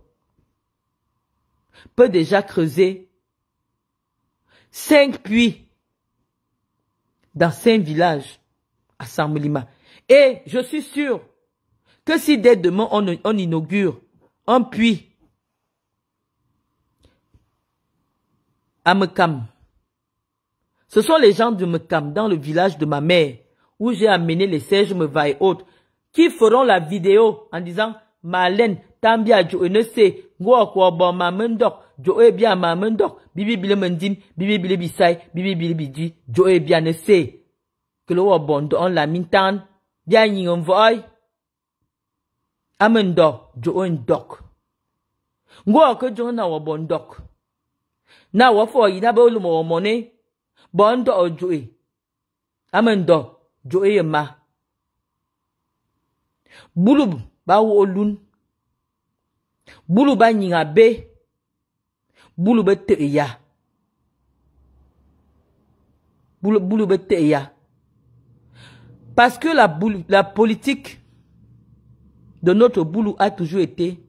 peut déjà creuser cinq puits dans cinq villages à Samulima. Et je suis sûr que si dès demain on, inaugure un puits à Mekam, ce sont les gens de Mekam, dans le village de ma mère, où j'ai amené les sèches Meva et autres, qui feront la vidéo en disant, Tambiadjo Tambia, sait. ngwa kwa bo ma mndok jo e bia ma mndok bibi bile mendim bibi bile bisai bibi bile bidi jo e bia ne se ke lo bo on la mintan bia nyi on voi amendo jo on dok ngwa ko jo na wo bo na wo fo yi na be olumo wo mone bo ndo ojo e amendo jo e ma bulub ba wo olun Boulou b'a be Boulou parce que la, politique de notre boulou a toujours été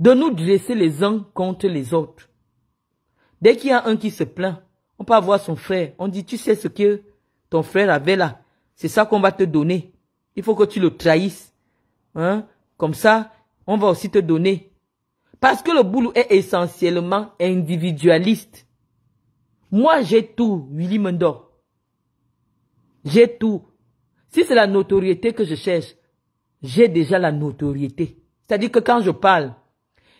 de nous dresser les uns contre les autres. Dès qu'il y a un qui se plaint, on peut avoir son frère. On dit, tu sais ce que ton frère avait là. C'est ça qu'on va te donner. Il faut que tu le trahisses. Hein? Comme ça, on va aussi te donner. Parce que le boulot est essentiellement individualiste. Moi, j'ai tout, Willy Mendor. J'ai tout. Si c'est la notoriété que je cherche, j'ai déjà la notoriété. C'est-à-dire que quand je parle,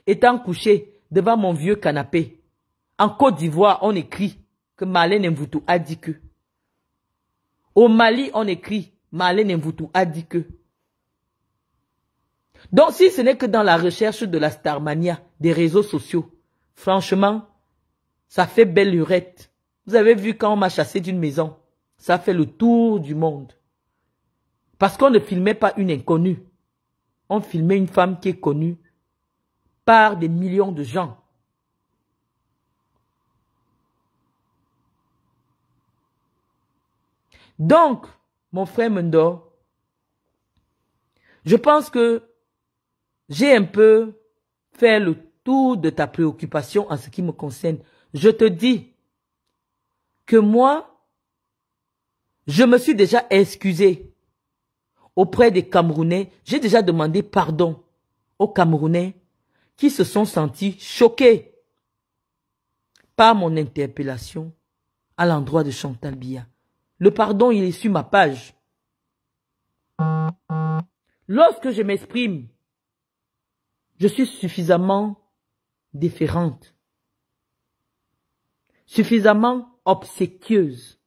étant couché devant mon vieux canapé, en Côte d'Ivoire, on écrit que vous Mvoutou a dit que. Au Mali, on écrit vous Mvoutou a dit que. Donc si ce n'est que dans la recherche de la starmania, des réseaux sociaux, franchement, ça fait belle lurette. Vous avez vu quand on m'a chassé d'une maison, ça fait le tour du monde. Parce qu'on ne filmait pas une inconnue. On filmait une femme qui est connue par des millions de gens. Donc, mon frère Mendor, je pense que j'ai un peu fait le tour de ta préoccupation en ce qui me concerne. Je te dis que moi, je me suis déjà excusé auprès des Camerounais. J'ai déjà demandé pardon aux Camerounais qui se sont sentis choqués par mon interpellation à l'endroit de Chantal Bia. Le pardon, il est sur ma page. Lorsque je m'exprime je suis suffisamment différente, suffisamment obséquieuse.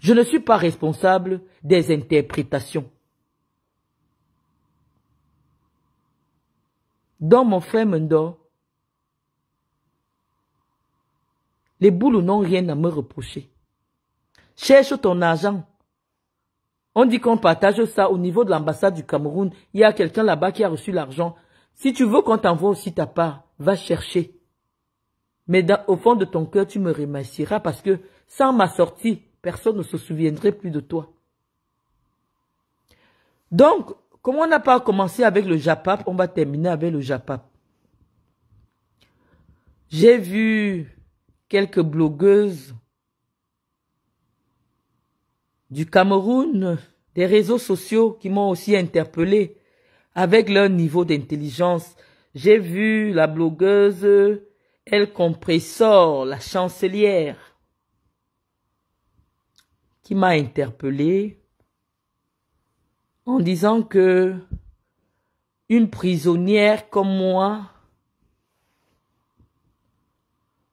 Je ne suis pas responsable des interprétations. Dans mon frère Mendor, les boules n'ont rien à me reprocher. Cherche ton argent on dit qu'on partage ça au niveau de l'ambassade du Cameroun. Il y a quelqu'un là-bas qui a reçu l'argent. Si tu veux qu'on t'envoie aussi ta part, va chercher. Mais au fond de ton cœur, tu me remercieras parce que sans ma sortie, personne ne se souviendrait plus de toi. Donc, comme on n'a pas commencé avec le JAPAP, on va terminer avec le JAPAP. J'ai vu quelques blogueuses du Cameroun, des réseaux sociaux qui m'ont aussi interpellé avec leur niveau d'intelligence. J'ai vu la blogueuse El Compressor, la chancelière, qui m'a interpellé en disant que une prisonnière comme moi,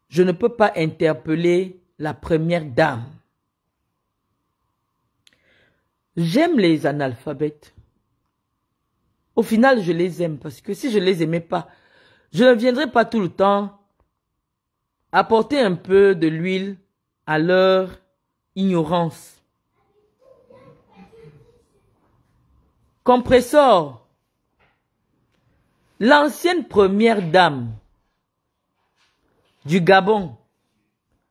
je ne peux pas interpeller la première dame. J'aime les analphabètes. Au final, je les aime parce que si je les aimais pas, je ne viendrais pas tout le temps apporter un peu de l'huile à leur ignorance. Compresseur. L'ancienne première dame du Gabon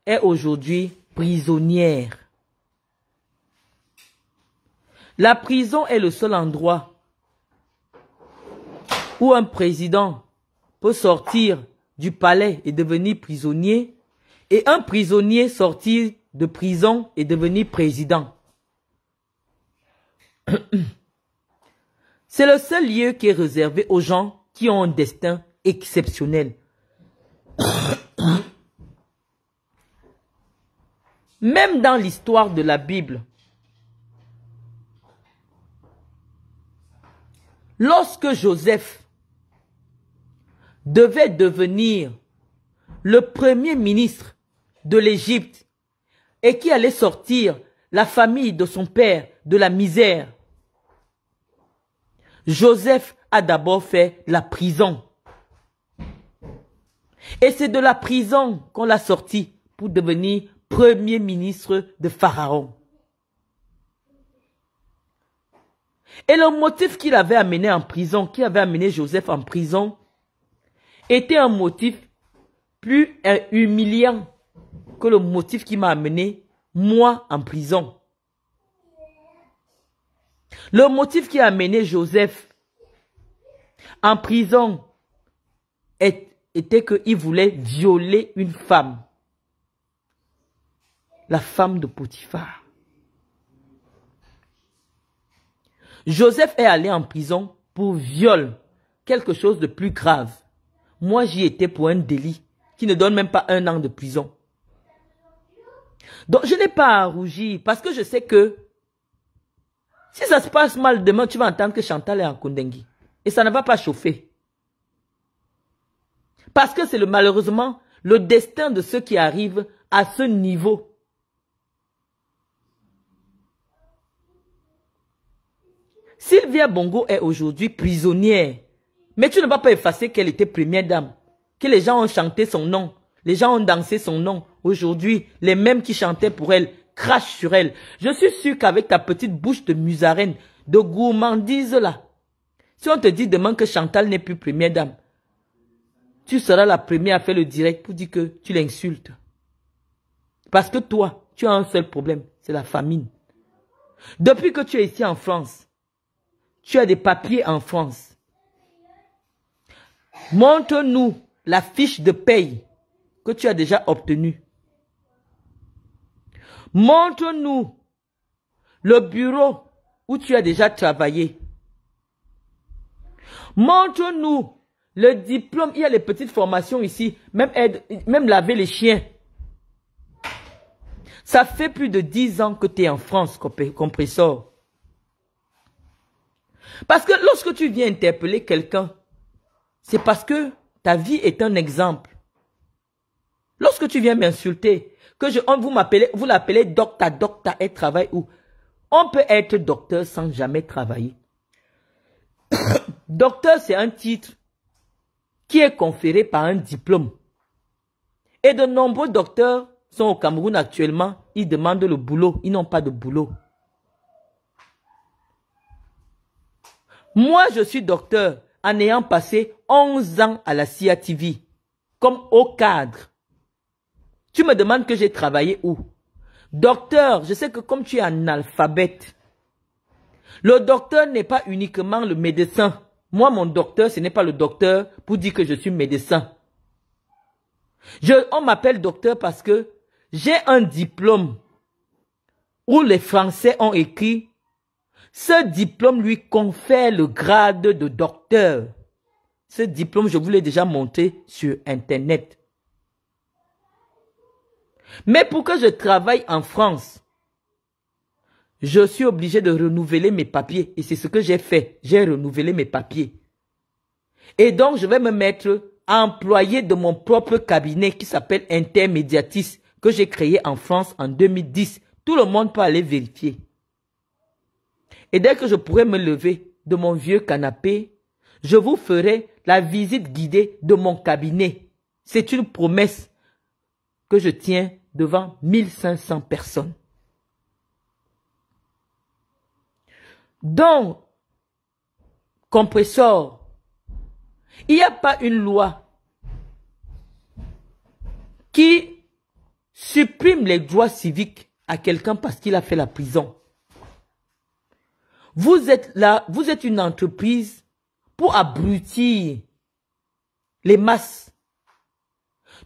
est aujourd'hui prisonnière. La prison est le seul endroit où un président peut sortir du palais et devenir prisonnier, et un prisonnier sortir de prison et devenir président. C'est le seul lieu qui est réservé aux gens qui ont un destin exceptionnel. Même dans l'histoire de la Bible, Lorsque Joseph devait devenir le premier ministre de l'Égypte et qui allait sortir la famille de son père de la misère, Joseph a d'abord fait la prison. Et c'est de la prison qu'on l'a sorti pour devenir premier ministre de Pharaon. Et le motif qu'il avait amené en prison, qui avait amené Joseph en prison, était un motif plus euh, humiliant que le motif qui m'a amené moi en prison. Le motif qui a amené Joseph en prison était qu'il voulait violer une femme, la femme de Potiphar. Joseph est allé en prison pour viol, quelque chose de plus grave. Moi, j'y étais pour un délit qui ne donne même pas un an de prison. Donc, je n'ai pas à rougir parce que je sais que si ça se passe mal demain, tu vas entendre que Chantal est en Kundengi Et ça ne va pas chauffer. Parce que c'est le, malheureusement, le destin de ceux qui arrivent à ce niveau. Sylvia Bongo est aujourd'hui prisonnière. Mais tu ne vas pas effacer qu'elle était première dame. Que les gens ont chanté son nom. Les gens ont dansé son nom. Aujourd'hui, les mêmes qui chantaient pour elle crachent sur elle. Je suis sûr qu'avec ta petite bouche de musarène, de gourmandise là, si on te dit demain que Chantal n'est plus première dame, tu seras la première à faire le direct pour dire que tu l'insultes. Parce que toi, tu as un seul problème, c'est la famine. Depuis que tu es ici en France, tu as des papiers en France. Montre-nous la fiche de paye que tu as déjà obtenue. Montre-nous le bureau où tu as déjà travaillé. Montre-nous le diplôme. Il y a les petites formations ici, même, même laver les chiens. Ça fait plus de dix ans que tu es en France, compresseur. Parce que lorsque tu viens interpeller quelqu'un, c'est parce que ta vie est un exemple. Lorsque tu viens m'insulter, que je, vous vous l'appelez docteur, docteur et travaille où? On peut être docteur sans jamais travailler. docteur, c'est un titre qui est conféré par un diplôme. Et de nombreux docteurs sont au Cameroun actuellement. Ils demandent le boulot. Ils n'ont pas de boulot. Moi, je suis docteur en ayant passé 11 ans à la CIA TV, comme au cadre. Tu me demandes que j'ai travaillé où Docteur, je sais que comme tu es analphabète, le docteur n'est pas uniquement le médecin. Moi, mon docteur, ce n'est pas le docteur pour dire que je suis médecin. on m'appelle docteur parce que j'ai un diplôme où les Français ont écrit ce diplôme lui confère le grade de docteur. Ce diplôme, je vous l'ai déjà montré sur Internet. Mais pour que je travaille en France, je suis obligé de renouveler mes papiers. Et c'est ce que j'ai fait. J'ai renouvelé mes papiers. Et donc, je vais me mettre employé de mon propre cabinet qui s'appelle Intermédiatis, que j'ai créé en France en 2010. Tout le monde peut aller vérifier. Et dès que je pourrai me lever de mon vieux canapé, je vous ferai la visite guidée de mon cabinet. C'est une promesse que je tiens devant 1500 personnes. Donc, compresseur, il n'y a pas une loi qui supprime les droits civiques à quelqu'un parce qu'il a fait la prison. Vous êtes là, vous êtes une entreprise pour abrutir les masses.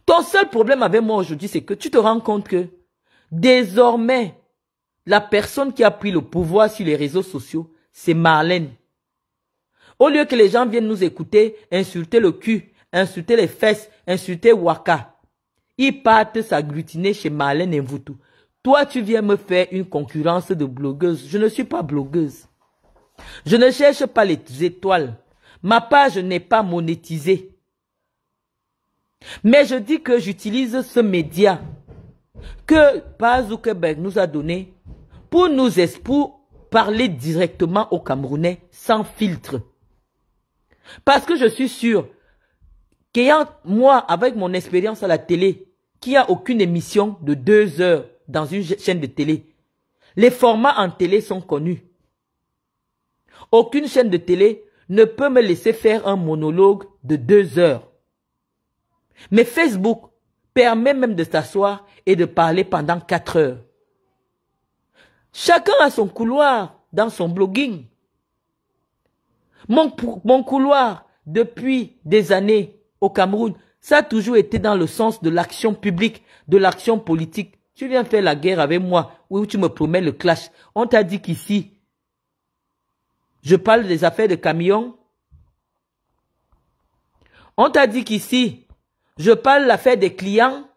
Ton seul problème avec moi aujourd'hui, c'est que tu te rends compte que désormais, la personne qui a pris le pouvoir sur les réseaux sociaux, c'est Marlène. Au lieu que les gens viennent nous écouter, insulter le cul, insulter les fesses, insulter Waka, ils partent s'agglutiner chez Marlène et Voutou. Toi, tu viens me faire une concurrence de blogueuse. Je ne suis pas blogueuse. Je ne cherche pas les étoiles. Ma page n'est pas monétisée. Mais je dis que j'utilise ce média que Zuckerberg nous a donné pour nous pour parler directement aux Camerounais sans filtre. Parce que je suis sûr qu'ayant moi, avec mon expérience à la télé, qui a aucune émission de deux heures dans une chaîne de télé, les formats en télé sont connus. Aucune chaîne de télé ne peut me laisser faire un monologue de deux heures. Mais Facebook permet même de s'asseoir et de parler pendant quatre heures. Chacun a son couloir dans son blogging. Mon, couloir, depuis des années au Cameroun, ça a toujours été dans le sens de l'action publique, de l'action politique. Tu viens faire la guerre avec moi, ou tu me promets le clash. On t'a dit qu'ici, je parle des affaires de camions. On t'a dit qu'ici, je parle l'affaire des clients.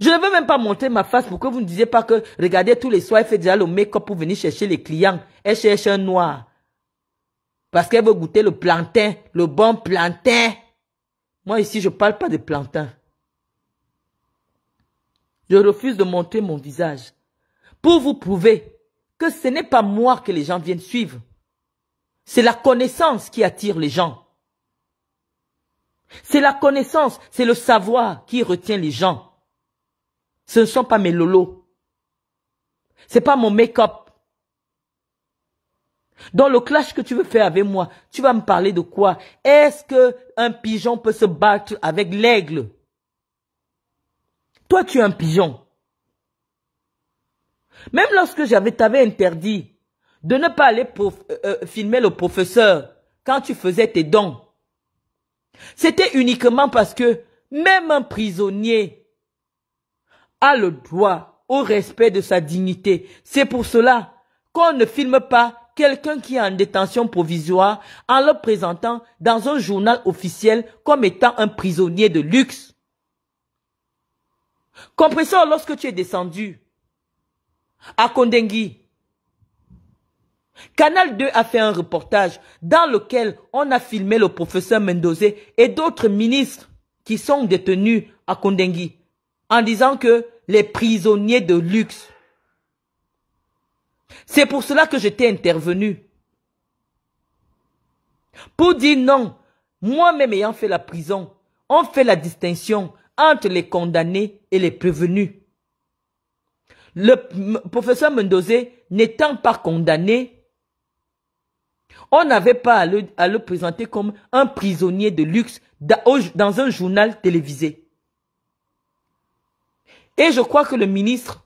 Je ne veux même pas montrer ma face pour que vous ne disiez pas que, regardez, tous les soirs, elle fait déjà le make-up pour venir chercher les clients. Elle cherche un noir. Parce qu'elle veut goûter le plantain, le bon plantain. Moi, ici, je ne parle pas de plantain. Je refuse de montrer mon visage. Pour vous prouver que ce n'est pas moi que les gens viennent suivre. C'est la connaissance qui attire les gens. C'est la connaissance, c'est le savoir qui retient les gens. Ce ne sont pas mes lolos. C'est pas mon make-up. Dans le clash que tu veux faire avec moi, tu vas me parler de quoi Est-ce que un pigeon peut se battre avec l'aigle Toi, tu es un pigeon. Même lorsque j'avais, t'avais interdit de ne pas aller pour euh, euh, filmer le professeur quand tu faisais tes dons, c'était uniquement parce que même un prisonnier a le droit au respect de sa dignité. C'est pour cela qu'on ne filme pas quelqu'un qui est en détention provisoire en le présentant dans un journal officiel comme étant un prisonnier de luxe. ça lorsque tu es descendu, à Kondengui. Canal 2 a fait un reportage dans lequel on a filmé le professeur Mendoza et d'autres ministres qui sont détenus à Kondengui en disant que les prisonniers de luxe. C'est pour cela que j'étais intervenu. Pour dire non, moi-même ayant fait la prison, on fait la distinction entre les condamnés et les prévenus le professeur Mendozé n'étant pas condamné, on n'avait pas à le, présenter comme un prisonnier de luxe dans un journal télévisé. Et je crois que le ministre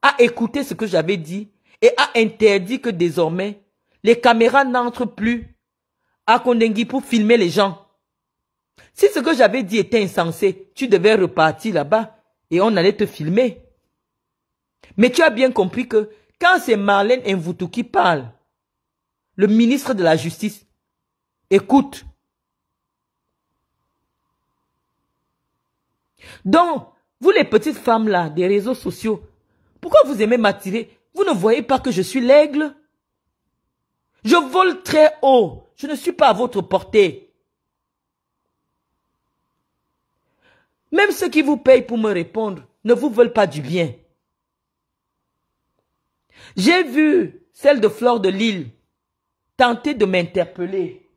a écouté ce que j'avais dit et a interdit que désormais, les caméras n'entrent plus à Kondengui pour filmer les gens. Si ce que j'avais dit était insensé, tu devais repartir là-bas et on allait te filmer. Mais tu as bien compris que quand c'est Marlène Mvoutou qui parle, le ministre de la Justice, écoute. Donc, vous les petites femmes là, des réseaux sociaux, pourquoi vous aimez m'attirer Vous ne voyez pas que je suis l'aigle Je vole très haut. Je ne suis pas à votre portée. Même ceux qui vous payent pour me répondre ne vous veulent pas du bien. J'ai vu celle de Flore de Lille tenter de m'interpeller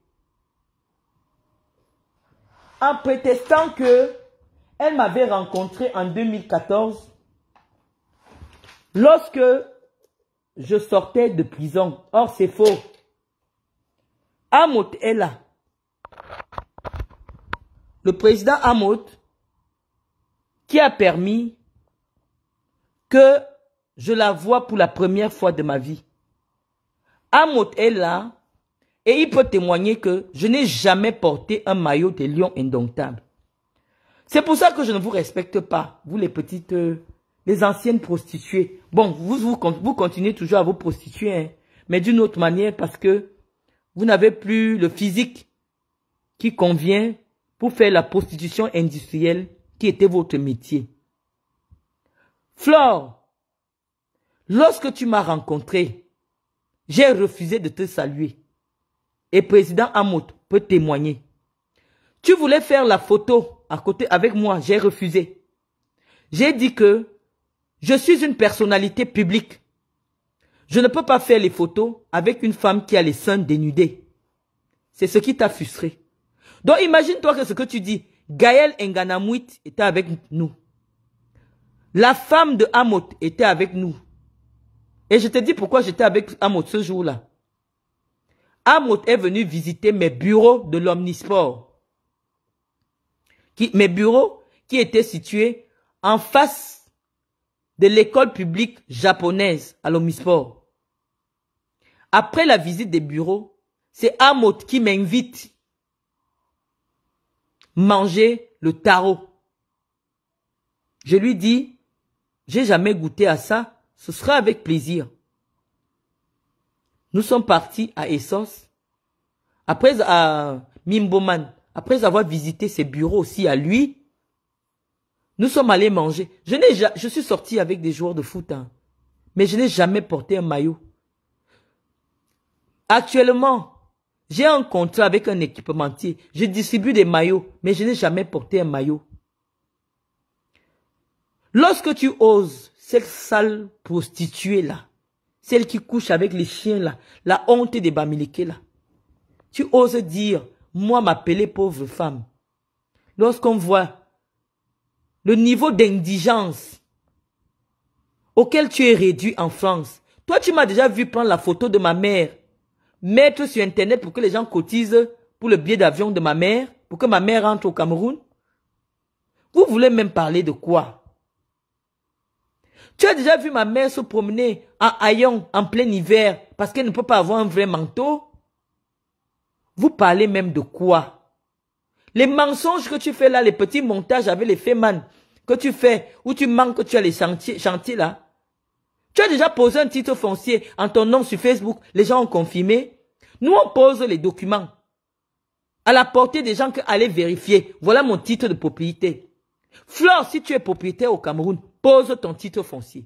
en prétestant que elle m'avait rencontré en 2014 lorsque je sortais de prison. Or, c'est faux. Amot est là. Le président Amot qui a permis que je la vois pour la première fois de ma vie. Amot est là et il peut témoigner que je n'ai jamais porté un maillot de lion indomptable. C'est pour ça que je ne vous respecte pas, vous les petites, euh, les anciennes prostituées. Bon, vous, vous, vous continuez toujours à vous prostituer, hein, mais d'une autre manière parce que vous n'avez plus le physique qui convient pour faire la prostitution industrielle qui était votre métier. Flore, Lorsque tu m'as rencontré, j'ai refusé de te saluer. Et président Amout peut témoigner. Tu voulais faire la photo à côté avec moi, j'ai refusé. J'ai dit que je suis une personnalité publique. Je ne peux pas faire les photos avec une femme qui a les seins dénudés. C'est ce qui t'a frustré. Donc imagine-toi que ce que tu dis, Gaël Nganamouit était avec nous. La femme de Amot était avec nous. Et je te dis pourquoi j'étais avec Amot ce jour-là. Amot est venu visiter mes bureaux de l'Omnisport. mes bureaux qui étaient situés en face de l'école publique japonaise à l'Omnisport. Après la visite des bureaux, c'est Amot qui m'invite manger le tarot. Je lui dis, j'ai jamais goûté à ça ce sera avec plaisir. Nous sommes partis à Essence, après à Mimboman, après avoir visité ses bureaux aussi à lui. Nous sommes allés manger. Je n'ai, je suis sorti avec des joueurs de foot, hein. mais je n'ai jamais porté un maillot. Actuellement, j'ai un contrat avec un équipementier. Je distribue des maillots, mais je n'ai jamais porté un maillot. Lorsque tu oses cette sale prostituée là, celle qui couche avec les chiens là, la honte des Bamileke là. Tu oses dire, moi m'appeler pauvre femme. Lorsqu'on voit le niveau d'indigence auquel tu es réduit en France, toi tu m'as déjà vu prendre la photo de ma mère, mettre sur internet pour que les gens cotisent pour le billet d'avion de ma mère, pour que ma mère rentre au Cameroun. Vous voulez même parler de quoi tu as déjà vu ma mère se promener à haillons en plein hiver parce qu'elle ne peut pas avoir un vrai manteau Vous parlez même de quoi Les mensonges que tu fais là, les petits montages avec les man que tu fais, où tu manques, que tu as les chantiers, là. Tu as déjà posé un titre foncier en ton nom sur Facebook, les gens ont confirmé. Nous, on pose les documents à la portée des gens qui allaient vérifier. Voilà mon titre de propriété. Flore, si tu es propriétaire au Cameroun, pose ton titre foncier.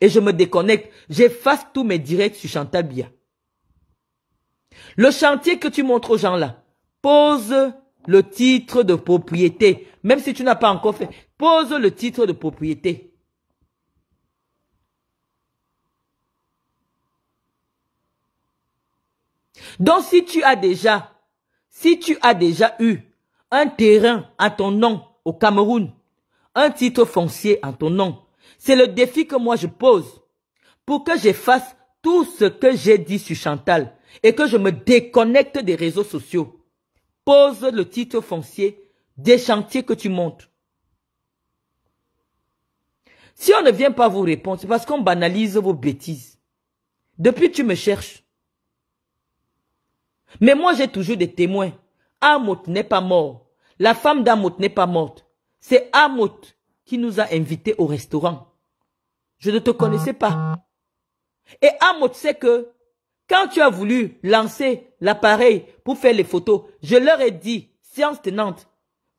Et je me déconnecte. J'efface tous mes directs sur Chantabia. Le chantier que tu montres aux gens là, pose le titre de propriété. Même si tu n'as pas encore fait, pose le titre de propriété. Donc si tu as déjà, si tu as déjà eu un terrain à ton nom au Cameroun, un titre foncier en ton nom. C'est le défi que moi je pose pour que j'efface tout ce que j'ai dit sur Chantal et que je me déconnecte des réseaux sociaux. Pose le titre foncier des chantiers que tu montes. Si on ne vient pas vous répondre, c'est parce qu'on banalise vos bêtises. Depuis, tu me cherches. Mais moi, j'ai toujours des témoins. Amot n'est pas mort. La femme d'Amot n'est pas morte. C'est Amot qui nous a invités au restaurant. Je ne te connaissais pas. Et Amot sait que quand tu as voulu lancer l'appareil pour faire les photos, je leur ai dit, science tenante,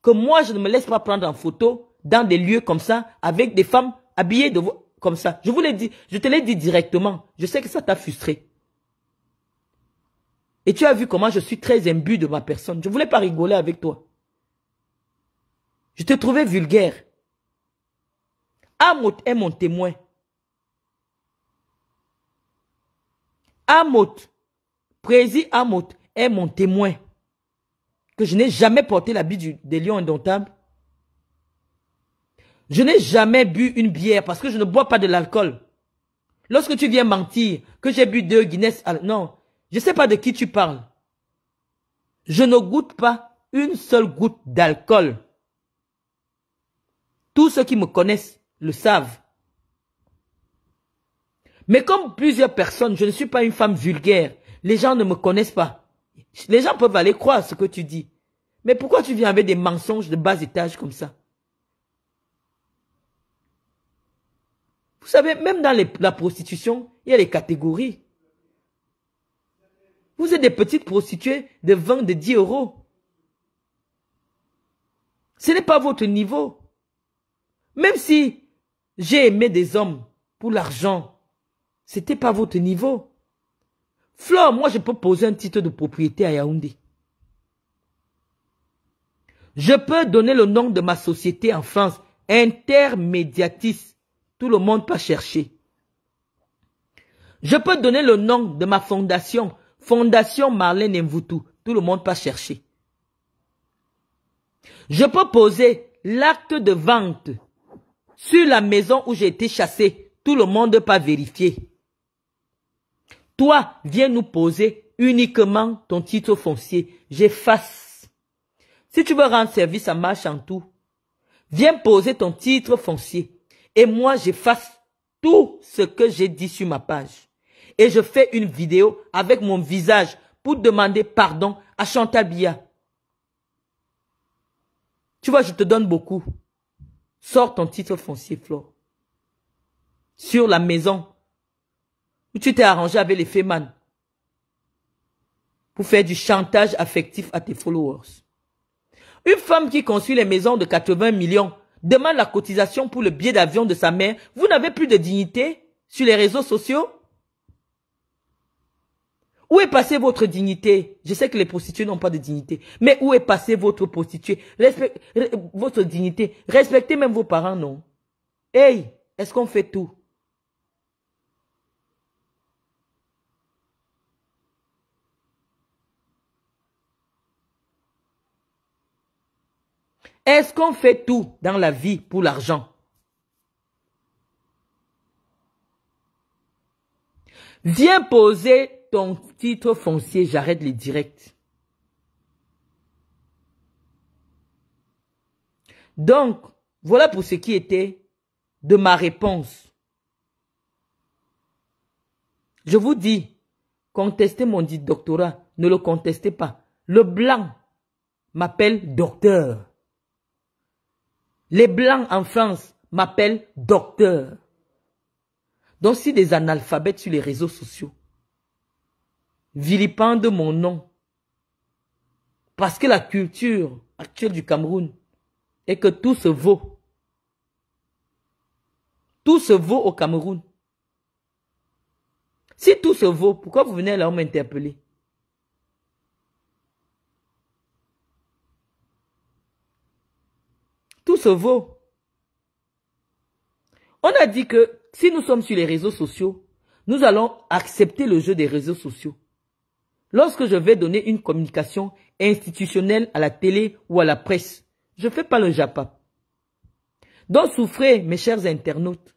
que moi je ne me laisse pas prendre en photo dans des lieux comme ça, avec des femmes habillées de comme ça. Je vous l'ai dit, je te l'ai dit directement. Je sais que ça t'a frustré. Et tu as vu comment je suis très imbu de ma personne. Je voulais pas rigoler avec toi. Je te trouvais vulgaire. Amot est mon témoin. Amot, Prési Amot est mon témoin. Que je n'ai jamais porté l'habit des lions indomptables. Je n'ai jamais bu une bière parce que je ne bois pas de l'alcool. Lorsque tu viens mentir que j'ai bu deux Guinness, non, je ne sais pas de qui tu parles. Je ne goûte pas une seule goutte d'alcool. Tous ceux qui me connaissent le savent. Mais comme plusieurs personnes, je ne suis pas une femme vulgaire. Les gens ne me connaissent pas. Les gens peuvent aller croire ce que tu dis. Mais pourquoi tu viens avec des mensonges de bas étage comme ça Vous savez, même dans la prostitution, il y a les catégories. Vous êtes des petites prostituées de 20, de 10 euros. Ce n'est pas votre niveau. Même si j'ai aimé des hommes pour l'argent, c'était pas votre niveau. Flo, moi je peux poser un titre de propriété à Yaoundé. Je peux donner le nom de ma société en France, Intermediatis. Tout le monde pas chercher. Je peux donner le nom de ma fondation, Fondation Marlène Mvoutou. Tout le monde pas chercher. Je peux poser l'acte de vente sur la maison où j'ai été chassé, tout le monde pas vérifié. Toi, viens nous poser uniquement ton titre foncier. J'efface. Si tu veux rendre service à marche en tout, viens poser ton titre foncier. Et moi, j'efface tout ce que j'ai dit sur ma page. Et je fais une vidéo avec mon visage pour demander pardon à Chantal Bia. Tu vois, je te donne beaucoup. Sors ton titre foncier, Flore. Sur la maison où tu t'es arrangé avec les Feman pour faire du chantage affectif à tes followers. Une femme qui construit les maisons de 80 millions demande la cotisation pour le billet d'avion de sa mère. Vous n'avez plus de dignité sur les réseaux sociaux où est passée votre dignité Je sais que les prostituées n'ont pas de dignité. Mais où est passée votre prostituée Votre dignité. Respectez même vos parents, non Hey, est-ce qu'on fait tout Est-ce qu'on fait tout dans la vie pour l'argent Viens poser ton titre foncier, j'arrête les directs. Donc, voilà pour ce qui était de ma réponse. Je vous dis, contestez mon dit doctorat, ne le contestez pas. Le blanc m'appelle docteur. Les blancs en France m'appellent docteur. Donc si des analphabètes sur les réseaux sociaux vilipende mon nom. Parce que la culture actuelle du Cameroun est que tout se vaut. Tout se vaut au Cameroun. Si tout se vaut, pourquoi vous venez là m'interpeller Tout se vaut. On a dit que si nous sommes sur les réseaux sociaux, nous allons accepter le jeu des réseaux sociaux. Lorsque je vais donner une communication institutionnelle à la télé ou à la presse, je ne fais pas le japa. Donc souffrez, mes chers internautes,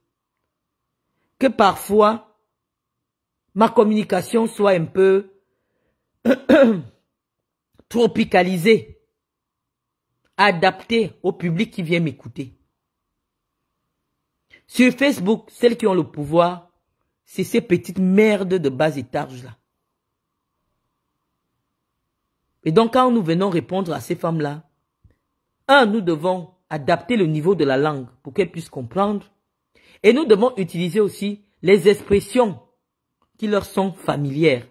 que parfois ma communication soit un peu tropicalisée, adaptée au public qui vient m'écouter. Sur Facebook, celles qui ont le pouvoir, c'est ces petites merdes de bas étage là. Et donc, quand nous venons répondre à ces femmes-là, un, nous devons adapter le niveau de la langue pour qu'elles puissent comprendre. Et nous devons utiliser aussi les expressions qui leur sont familières.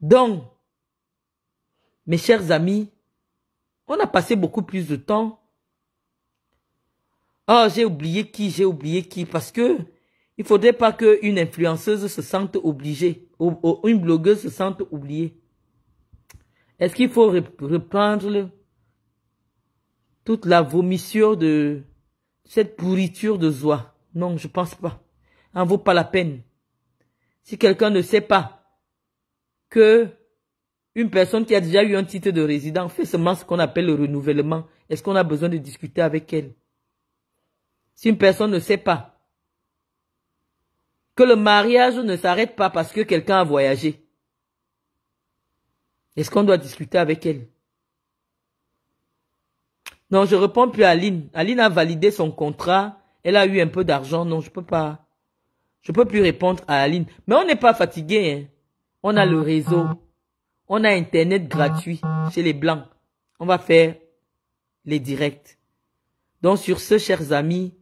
Donc, mes chers amis, on a passé beaucoup plus de temps. Oh, j'ai oublié qui, j'ai oublié qui, parce que il faudrait pas qu'une influenceuse se sente obligée, ou, une blogueuse se sente oubliée. Est-ce qu'il faut reprendre toute la vomissure de cette pourriture de joie Non, je pense pas. En vaut pas la peine. Si quelqu'un ne sait pas que une personne qui a déjà eu un titre de résident fait seulement ce qu'on appelle le renouvellement, est-ce qu'on a besoin de discuter avec elle Si une personne ne sait pas que le mariage ne s'arrête pas parce que quelqu'un a voyagé. Est-ce qu'on doit discuter avec elle Non, je réponds plus à Aline. Aline a validé son contrat. Elle a eu un peu d'argent. Non, je peux pas. Je peux plus répondre à Aline. Mais on n'est pas fatigué. Hein. On a le réseau. On a Internet gratuit chez les Blancs. On va faire les directs. Donc sur ce, chers amis,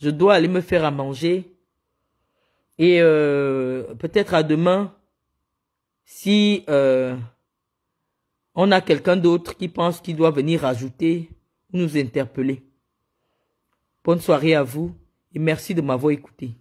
je dois aller me faire à manger. Et euh, peut-être à demain, si euh, on a quelqu'un d'autre qui pense qu'il doit venir ajouter ou nous interpeller. Bonne soirée à vous et merci de m'avoir écouté.